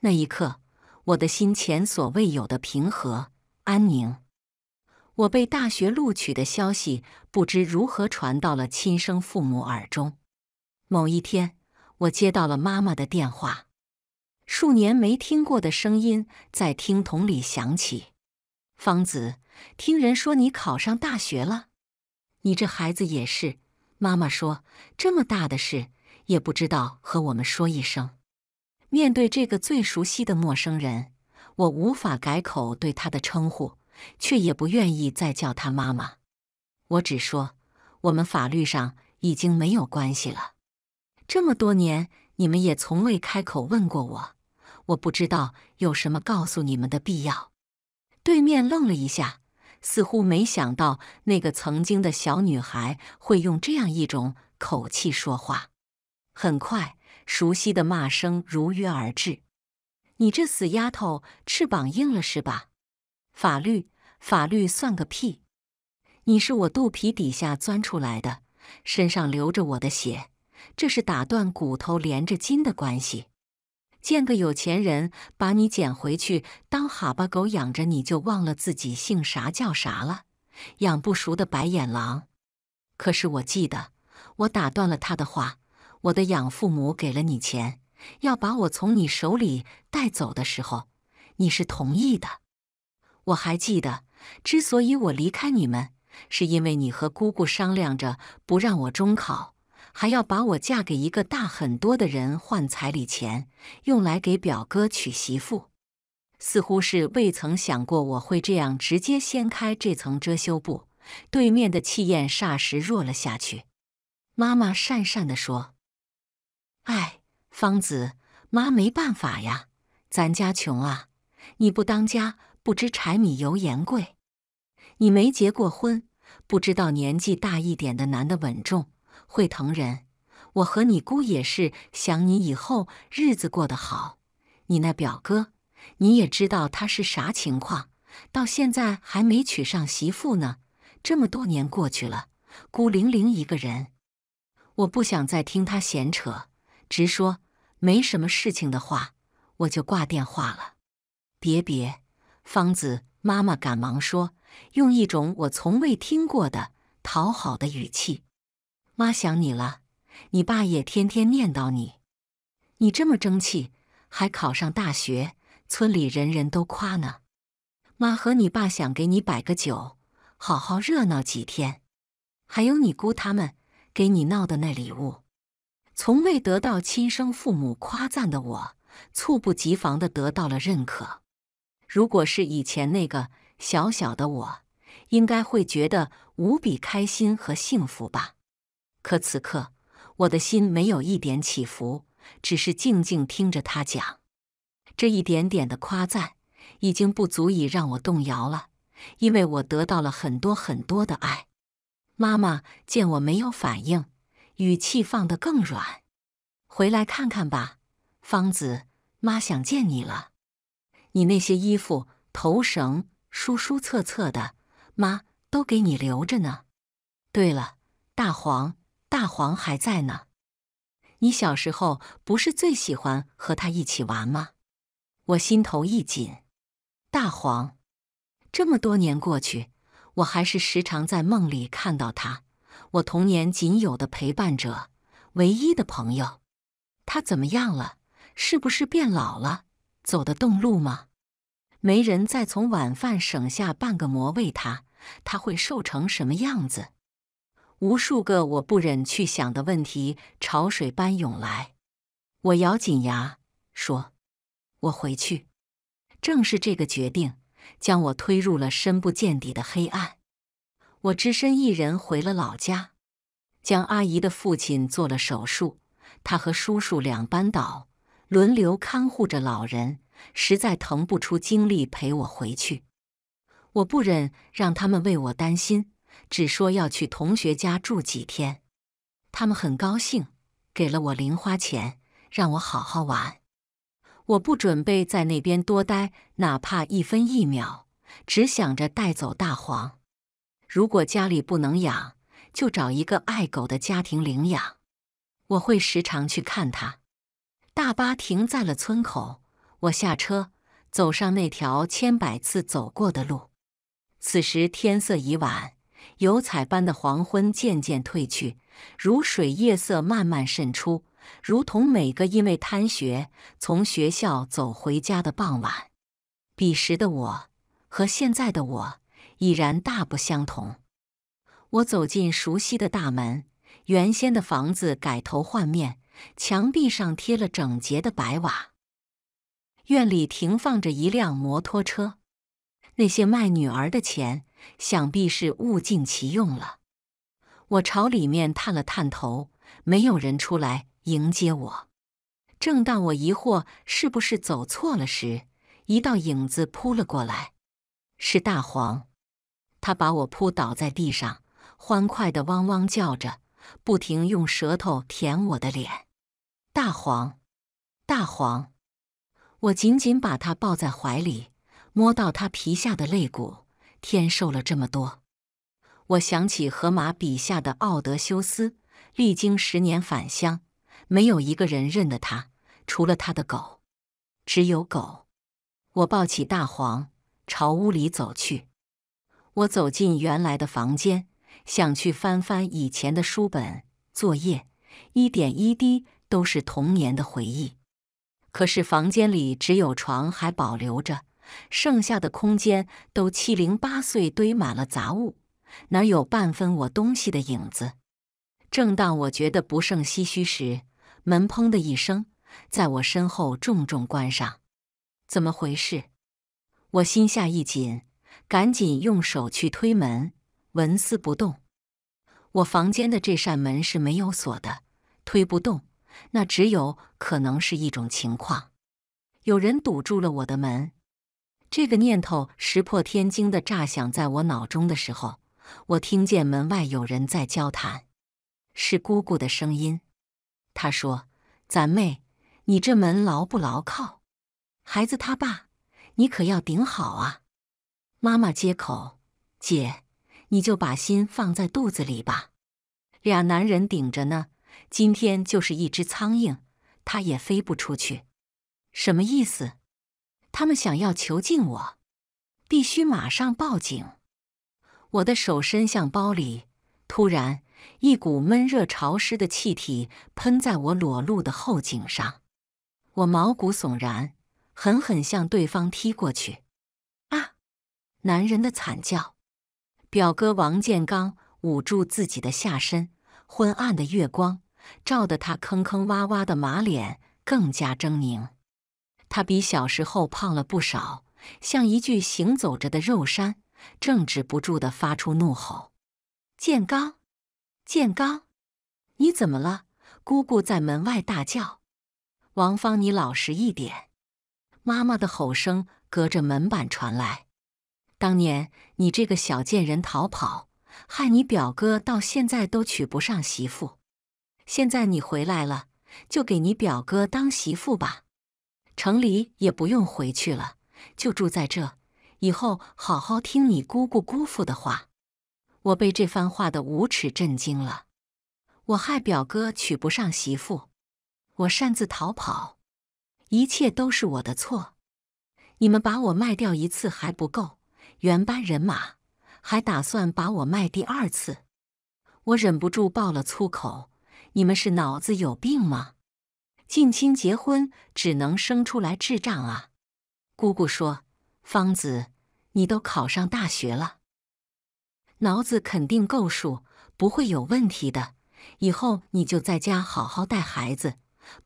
Speaker 1: 那一刻，我的心前所未有的平和安宁。我被大学录取的消息不知如何传到了亲生父母耳中。某一天，我接到了妈妈的电话，数年没听过的声音在听筒里响起：“芳子，听人说你考上大学了，你这孩子也是。”妈妈说：“这么大的事也不知道和我们说一声。”面对这个最熟悉的陌生人，我无法改口对他的称呼。却也不愿意再叫她妈妈。我只说，我们法律上已经没有关系了。这么多年，你们也从未开口问过我。我不知道有什么告诉你们的必要。对面愣了一下，似乎没想到那个曾经的小女孩会用这样一种口气说话。很快，熟悉的骂声如约而至：“你这死丫头，翅膀硬了是吧？”法律，法律算个屁！你是我肚皮底下钻出来的，身上流着我的血，这是打断骨头连着筋的关系。见个有钱人把你捡回去当哈巴狗养着，你就忘了自己姓啥叫啥了，养不熟的白眼狼。可是我记得，我打断了他的话。我的养父母给了你钱，要把我从你手里带走的时候，你是同意的。我还记得，之所以我离开你们，是因为你和姑姑商量着不让我中考，还要把我嫁给一个大很多的人换彩礼钱，用来给表哥娶媳妇。似乎是未曾想过我会这样，直接掀开这层遮羞布，对面的气焰霎时弱了下去。妈妈讪讪地说：“哎，芳子，妈没办法呀，咱家穷啊，你不当家。”不知柴米油盐贵，你没结过婚，不知道年纪大一点的男的稳重，会疼人。我和你姑也是想你以后日子过得好。你那表哥，你也知道他是啥情况，到现在还没娶上媳妇呢。这么多年过去了，孤零零一个人。我不想再听他闲扯，直说没什么事情的话，我就挂电话了。别别。芳子妈妈赶忙说，用一种我从未听过的讨好的语气：“妈想你了，你爸也天天念叨你。你这么争气，还考上大学，村里人人都夸呢。妈和你爸想给你摆个酒，好好热闹几天。还有你姑他们给你闹的那礼物，从未得到亲生父母夸赞的我，猝不及防的得到了认可。”如果是以前那个小小的我，应该会觉得无比开心和幸福吧。可此刻，我的心没有一点起伏，只是静静听着他讲。这一点点的夸赞已经不足以让我动摇了，因为我得到了很多很多的爱。妈妈见我没有反应，语气放得更软：“回来看看吧，芳子，妈想见你了。”你那些衣服、头绳、书书册册的，妈都给你留着呢。对了，大黄，大黄还在呢。你小时候不是最喜欢和他一起玩吗？我心头一紧。大黄，这么多年过去，我还是时常在梦里看到他，我童年仅有的陪伴者，唯一的朋友。他怎么样了？是不是变老了？走得动路吗？没人再从晚饭省下半个馍喂他，他会瘦成什么样子？无数个我不忍去想的问题潮水般涌来。我咬紧牙说：“我回去。”正是这个决定，将我推入了深不见底的黑暗。我只身一人回了老家，将阿姨的父亲做了手术，他和叔叔两班倒。轮流看护着老人，实在腾不出精力陪我回去。我不忍让他们为我担心，只说要去同学家住几天。他们很高兴，给了我零花钱，让我好好玩。我不准备在那边多待，哪怕一分一秒，只想着带走大黄。如果家里不能养，就找一个爱狗的家庭领养。我会时常去看他。大巴停在了村口，我下车，走上那条千百次走过的路。此时天色已晚，油彩般的黄昏渐渐褪去，如水夜色慢慢渗出，如同每个因为贪学从学校走回家的傍晚。彼时的我和现在的我已然大不相同。我走进熟悉的大门，原先的房子改头换面。墙壁上贴了整洁的白瓦，院里停放着一辆摩托车。那些卖女儿的钱，想必是物尽其用了。我朝里面探了探头，没有人出来迎接我。正当我疑惑是不是走错了时，一道影子扑了过来，是大黄。他把我扑倒在地上，欢快的汪汪叫着，不停用舌头舔我的脸。大黄，大黄，我紧紧把他抱在怀里，摸到他皮下的肋骨。天，瘦了这么多。我想起河马笔下的奥德修斯，历经十年返乡，没有一个人认得他，除了他的狗，只有狗。我抱起大黄，朝屋里走去。我走进原来的房间，想去翻翻以前的书本、作业，一点一滴。都是童年的回忆，可是房间里只有床还保留着，剩下的空间都七零八碎堆满了杂物，哪有半分我东西的影子？正当我觉得不胜唏嘘时，门砰的一声在我身后重重关上，怎么回事？我心下一紧，赶紧用手去推门，纹丝不动。我房间的这扇门是没有锁的，推不动。那只有可能是一种情况，有人堵住了我的门。这个念头石破天惊的炸响在我脑中的时候，我听见门外有人在交谈，是姑姑的声音。她说：“咱妹，你这门牢不牢靠？孩子他爸，你可要顶好啊。”妈妈接口：“姐，你就把心放在肚子里吧，俩男人顶着呢。”今天就是一只苍蝇，它也飞不出去。什么意思？他们想要求禁我，必须马上报警。我的手伸向包里，突然一股闷热潮湿的气体喷在我裸露的后颈上，我毛骨悚然，狠狠向对方踢过去。啊！男人的惨叫。表哥王建刚捂住自己的下身。昏暗的月光。照得他坑坑洼洼的马脸更加狰狞，他比小时候胖了不少，像一具行走着的肉山，正止不住地发出怒吼：“建刚，建刚，你怎么了？”姑姑在门外大叫：“王芳，你老实一点！”妈妈的吼声隔着门板传来：“当年你这个小贱人逃跑，害你表哥到现在都娶不上媳妇。”现在你回来了，就给你表哥当媳妇吧，城里也不用回去了，就住在这。以后好好听你姑姑姑父的话。我被这番话的无耻震惊了。我害表哥娶不上媳妇，我擅自逃跑，一切都是我的错。你们把我卖掉一次还不够，原班人马还打算把我卖第二次。我忍不住爆了粗口。你们是脑子有病吗？近亲结婚只能生出来智障啊！姑姑说：“方子，你都考上大学了，脑子肯定够数，不会有问题的。以后你就在家好好带孩子，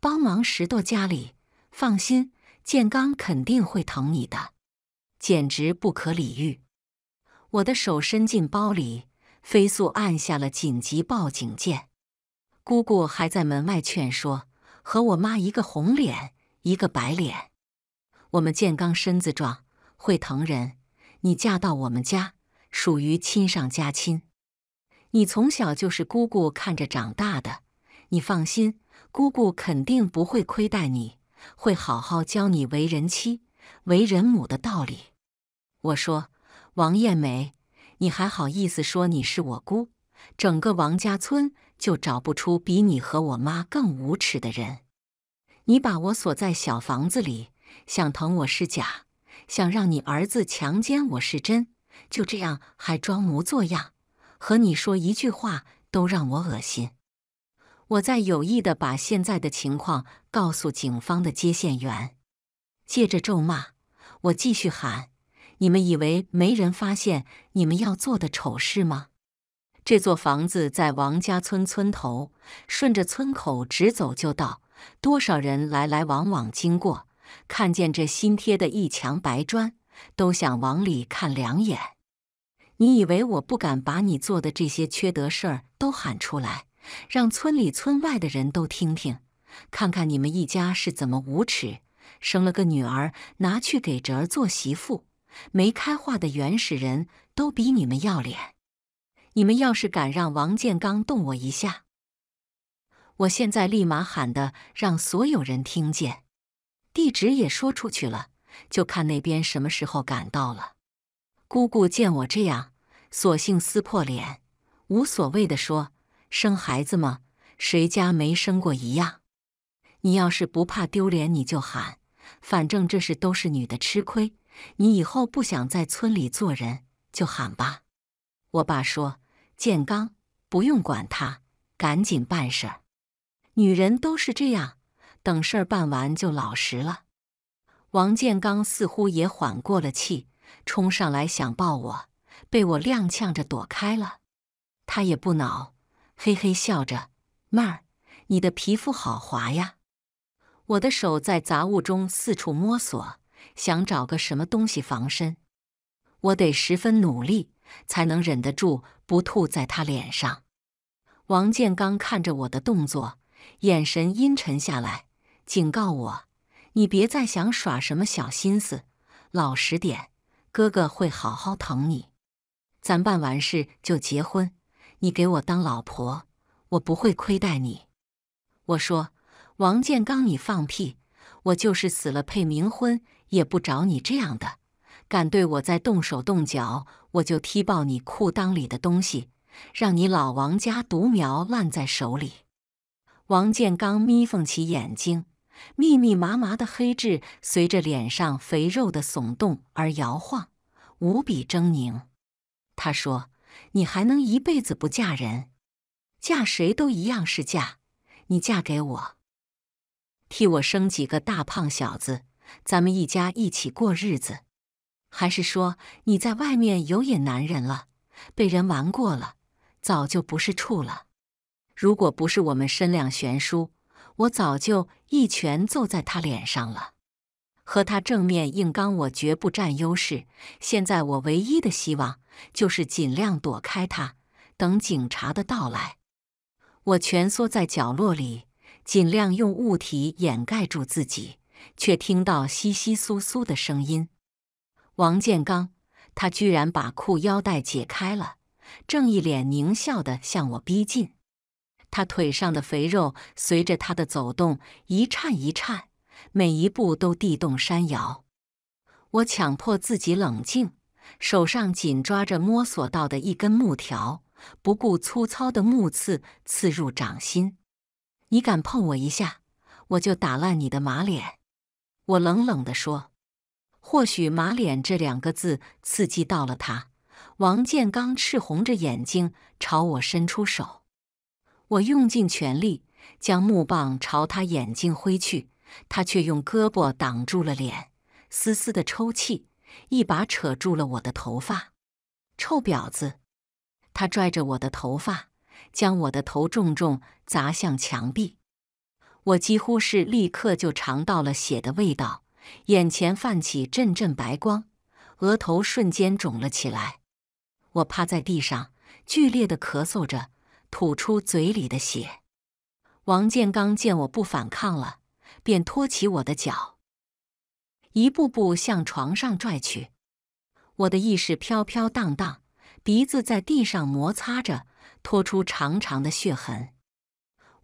Speaker 1: 帮忙拾掇家里。放心，建刚肯定会疼你的。”简直不可理喻！我的手伸进包里，飞速按下了紧急报警键。姑姑还在门外劝说，和我妈一个红脸，一个白脸。我们健刚身子壮，会疼人。你嫁到我们家，属于亲上加亲。你从小就是姑姑看着长大的，你放心，姑姑肯定不会亏待你，会好好教你为人妻、为人母的道理。我说，王艳梅，你还好意思说你是我姑？整个王家村！就找不出比你和我妈更无耻的人。你把我锁在小房子里，想疼我是假，想让你儿子强奸我是真。就这样还装模作样，和你说一句话都让我恶心。我在有意的把现在的情况告诉警方的接线员，借着咒骂，我继续喊：你们以为没人发现你们要做的丑事吗？这座房子在王家村村头，顺着村口直走就到。多少人来来往往经过，看见这新贴的一墙白砖，都想往里看两眼。你以为我不敢把你做的这些缺德事儿都喊出来，让村里村外的人都听听，看看你们一家是怎么无耻？生了个女儿拿去给侄儿做媳妇，没开化的原始人都比你们要脸。你们要是敢让王建刚动我一下，我现在立马喊的让所有人听见，地址也说出去了，就看那边什么时候赶到了。姑姑见我这样，索性撕破脸，无所谓的说：“生孩子吗？谁家没生过一样？你要是不怕丢脸，你就喊，反正这事都是女的吃亏。你以后不想在村里做人，就喊吧。”我爸说。建刚，不用管他，赶紧办事儿。女人都是这样，等事儿办完就老实了。王建刚似乎也缓过了气，冲上来想抱我，被我踉跄着躲开了。他也不恼，嘿嘿笑着：“妹儿，你的皮肤好滑呀。”我的手在杂物中四处摸索，想找个什么东西防身。我得十分努力，才能忍得住。不吐在他脸上。王建刚看着我的动作，眼神阴沉下来，警告我：“你别再想耍什么小心思，老实点。哥哥会好好疼你。咱办完事就结婚，你给我当老婆，我不会亏待你。”我说：“王建刚，你放屁！我就是死了配冥婚，也不找你这样的。”敢对我再动手动脚，我就踢爆你裤裆里的东西，让你老王家独苗烂在手里。王建刚眯缝起眼睛，密密麻麻的黑痣随着脸上肥肉的耸动而摇晃，无比狰狞。他说：“你还能一辈子不嫁人？嫁谁都一样是嫁。你嫁给我，替我生几个大胖小子，咱们一家一起过日子。”还是说你在外面有野男人了，被人玩过了，早就不是处了。如果不是我们身量悬殊，我早就一拳揍在他脸上了。和他正面硬刚，我绝不占优势。现在我唯一的希望就是尽量躲开他，等警察的到来。我蜷缩在角落里，尽量用物体掩盖住自己，却听到窸窸窣窣的声音。王建刚，他居然把裤腰带解开了，正一脸狞笑地向我逼近。他腿上的肥肉随着他的走动一颤一颤，每一步都地动山摇。我强迫自己冷静，手上紧抓着摸索到的一根木条，不顾粗糙的木刺刺入掌心。“你敢碰我一下，我就打烂你的马脸！”我冷冷地说。或许“马脸”这两个字刺激到了他，王建刚赤红着眼睛朝我伸出手，我用尽全力将木棒朝他眼睛挥去，他却用胳膊挡住了脸，嘶嘶的抽泣，一把扯住了我的头发，“臭婊子！”他拽着我的头发，将我的头重重砸向墙壁，我几乎是立刻就尝到了血的味道。眼前泛起阵阵白光，额头瞬间肿了起来。我趴在地上，剧烈的咳嗽着，吐出嘴里的血。王建刚见我不反抗了，便拖起我的脚，一步步向床上拽去。我的意识飘飘荡荡，鼻子在地上摩擦着，拖出长长的血痕。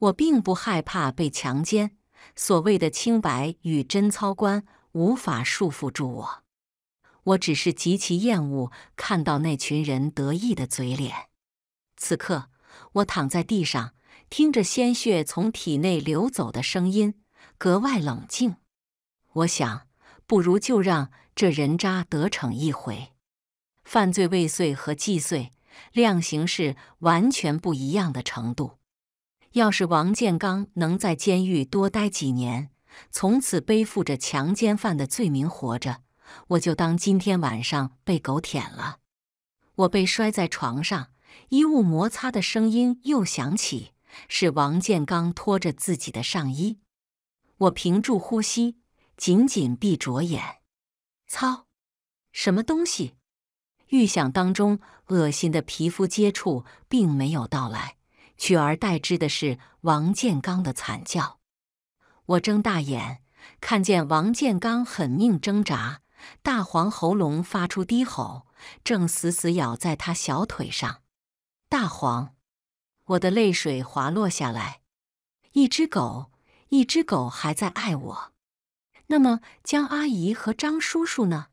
Speaker 1: 我并不害怕被强奸。所谓的清白与贞操观无法束缚住我，我只是极其厌恶看到那群人得意的嘴脸。此刻，我躺在地上，听着鲜血从体内流走的声音，格外冷静。我想，不如就让这人渣得逞一回。犯罪未遂和既遂，量刑是完全不一样的程度。要是王建刚能在监狱多待几年，从此背负着强奸犯的罪名活着，我就当今天晚上被狗舔了。我被摔在床上，衣物摩擦的声音又响起，是王建刚拖着自己的上衣。我屏住呼吸，紧紧闭着眼。操，什么东西？预想当中恶心的皮肤接触并没有到来。取而代之的是王建刚的惨叫。我睁大眼，看见王建刚狠命挣扎，大黄喉咙发出低吼，正死死咬在他小腿上。大黄，我的泪水滑落下来。一只狗，一只狗还在爱我。那么江阿姨和张叔叔呢？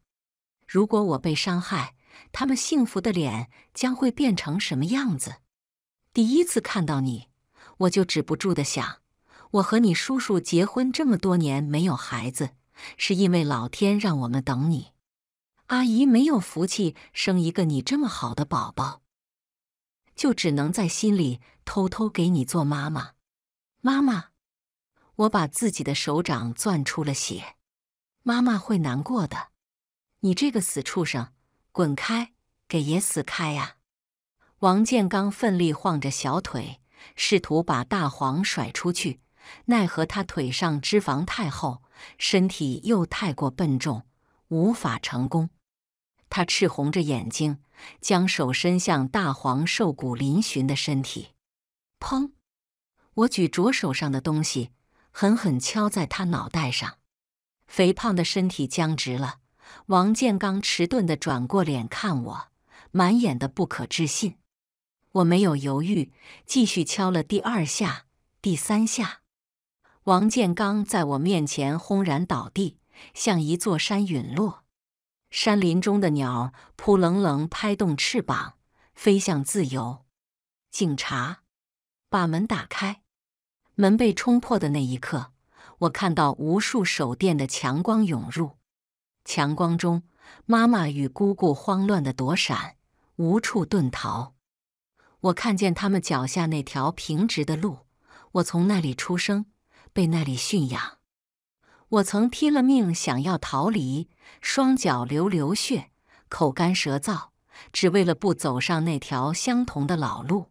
Speaker 1: 如果我被伤害，他们幸福的脸将会变成什么样子？第一次看到你，我就止不住的想，我和你叔叔结婚这么多年没有孩子，是因为老天让我们等你。阿姨没有福气生一个你这么好的宝宝，就只能在心里偷偷给你做妈妈。妈妈，我把自己的手掌攥出了血，妈妈会难过的。你这个死畜生，滚开，给爷死开呀！王建刚奋力晃着小腿，试图把大黄甩出去，奈何他腿上脂肪太厚，身体又太过笨重，无法成功。他赤红着眼睛，将手伸向大黄瘦骨嶙峋的身体。砰！我举着手上的东西，狠狠敲在他脑袋上。肥胖的身体僵直了。王建刚迟钝地转过脸看我，满眼的不可置信。我没有犹豫，继续敲了第二下、第三下。王建刚在我面前轰然倒地，像一座山陨落。山林中的鸟扑棱棱拍动翅膀，飞向自由。警察，把门打开！门被冲破的那一刻，我看到无数手电的强光涌入。强光中，妈妈与姑姑慌乱的躲闪，无处遁逃。我看见他们脚下那条平直的路，我从那里出生，被那里驯养。我曾拼了命想要逃离，双脚流流血，口干舌燥，只为了不走上那条相同的老路。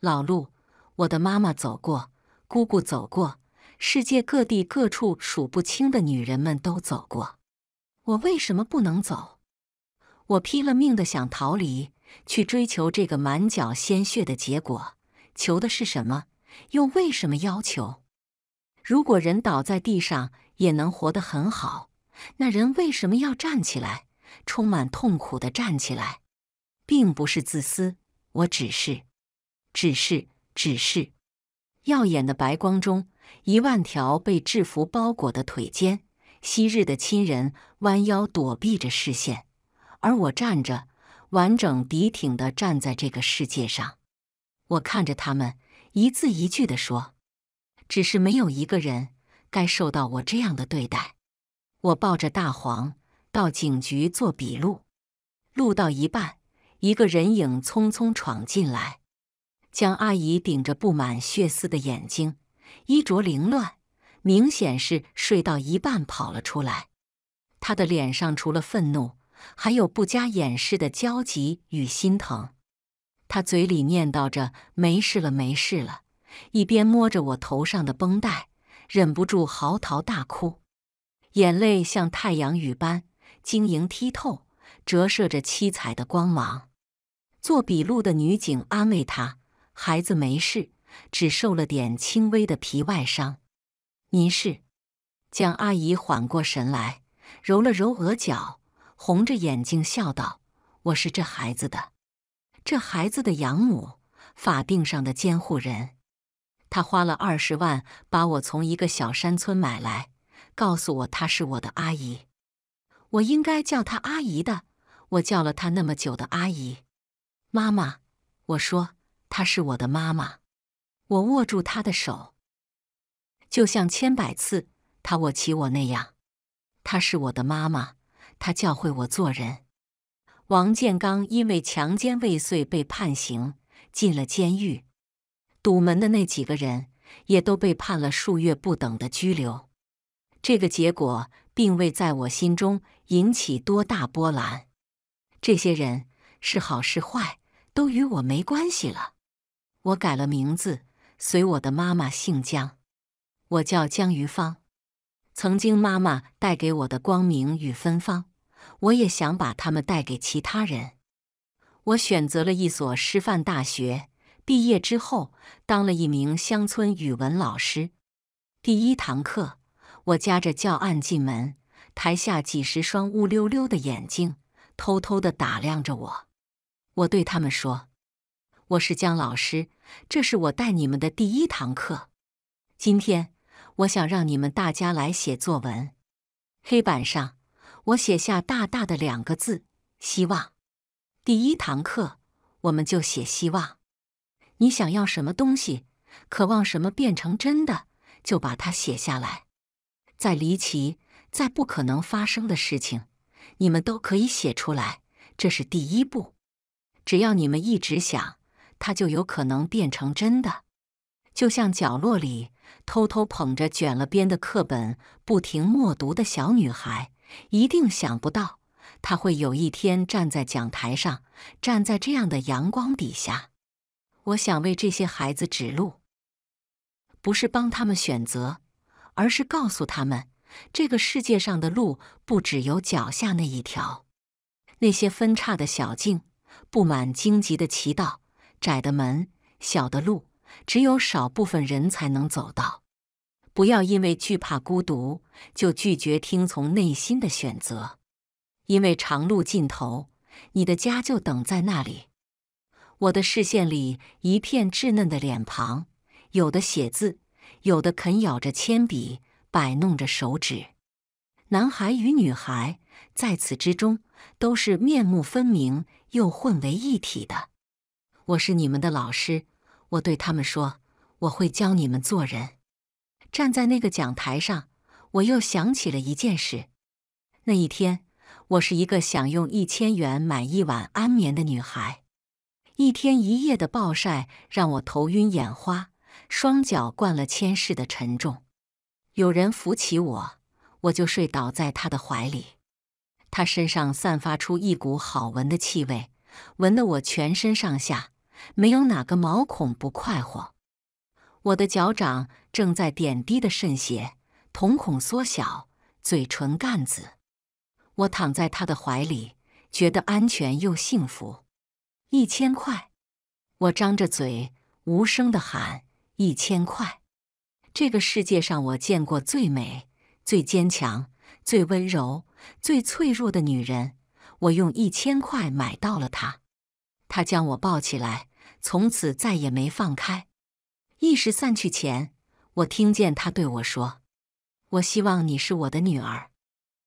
Speaker 1: 老路，我的妈妈走过，姑姑走过，世界各地各处数不清的女人们都走过。我为什么不能走？我拼了命的想逃离。去追求这个满脚鲜血的结果，求的是什么？又为什么要求？如果人倒在地上也能活得很好，那人为什么要站起来？充满痛苦的站起来，并不是自私，我只是，只是，只是。耀眼的白光中，一万条被制服包裹的腿尖，昔日的亲人弯腰躲避着视线，而我站着。完整笔挺的站在这个世界上，我看着他们，一字一句的说：“只是没有一个人该受到我这样的对待。”我抱着大黄到警局做笔录，录到一半，一个人影匆匆闯进来。江阿姨顶着布满血丝的眼睛，衣着凌乱，明显是睡到一半跑了出来。她的脸上除了愤怒。还有不加掩饰的焦急与心疼，他嘴里念叨着“没事了，没事了”，一边摸着我头上的绷带，忍不住嚎啕大哭，眼泪像太阳雨般晶莹剔透，折射着七彩的光芒。做笔录的女警安慰她：“孩子没事，只受了点轻微的皮外伤。”“您是？”蒋阿姨缓过神来，揉了揉额角。红着眼睛笑道：“我是这孩子的，这孩子的养母，法定上的监护人。他花了二十万把我从一个小山村买来，告诉我她是我的阿姨，我应该叫她阿姨的。我叫了她那么久的阿姨，妈妈。我说她是我的妈妈。我握住她的手，就像千百次他握起我那样，她是我的妈妈。”他教会我做人。王建刚因为强奸未遂被判刑，进了监狱。堵门的那几个人也都被判了数月不等的拘留。这个结果并未在我心中引起多大波澜。这些人是好是坏，都与我没关系了。我改了名字，随我的妈妈姓江，我叫江余芳。曾经，妈妈带给我的光明与芬芳，我也想把它们带给其他人。我选择了一所师范大学，毕业之后当了一名乡村语文老师。第一堂课，我夹着教案进门，台下几十双乌溜溜的眼睛偷偷的打量着我。我对他们说：“我是姜老师，这是我带你们的第一堂课。今天。”我想让你们大家来写作文。黑板上，我写下大大的两个字“希望”。第一堂课，我们就写希望。你想要什么东西，渴望什么变成真的，就把它写下来。再离奇、再不可能发生的事情，你们都可以写出来。这是第一步。只要你们一直想，它就有可能变成真的。就像角落里偷偷捧着卷了边的课本、不停默读的小女孩，一定想不到，她会有一天站在讲台上，站在这样的阳光底下。我想为这些孩子指路，不是帮他们选择，而是告诉他们，这个世界上的路不只有脚下那一条，那些分叉的小径、布满荆棘的歧道、窄的门、小的路。只有少部分人才能走到。不要因为惧怕孤独，就拒绝听从内心的选择。因为长路尽头，你的家就等在那里。我的视线里，一片稚嫩的脸庞，有的写字，有的啃咬着铅笔，摆弄着手指。男孩与女孩在此之中，都是面目分明又混为一体的。我是你们的老师。我对他们说：“我会教你们做人。”站在那个讲台上，我又想起了一件事。那一天，我是一个想用一千元买一碗安眠的女孩。一天一夜的暴晒让我头晕眼花，双脚灌了铅似的沉重。有人扶起我，我就睡倒在他的怀里。他身上散发出一股好闻的气味，闻得我全身上下。没有哪个毛孔不快活。我的脚掌正在点滴的渗血，瞳孔缩小，嘴唇干紫。我躺在他的怀里，觉得安全又幸福。一千块！我张着嘴，无声的喊：“一千块！”这个世界上我见过最美、最坚强、最温柔、最脆弱的女人，我用一千块买到了她。他将我抱起来，从此再也没放开。意识散去前，我听见他对我说：“我希望你是我的女儿。”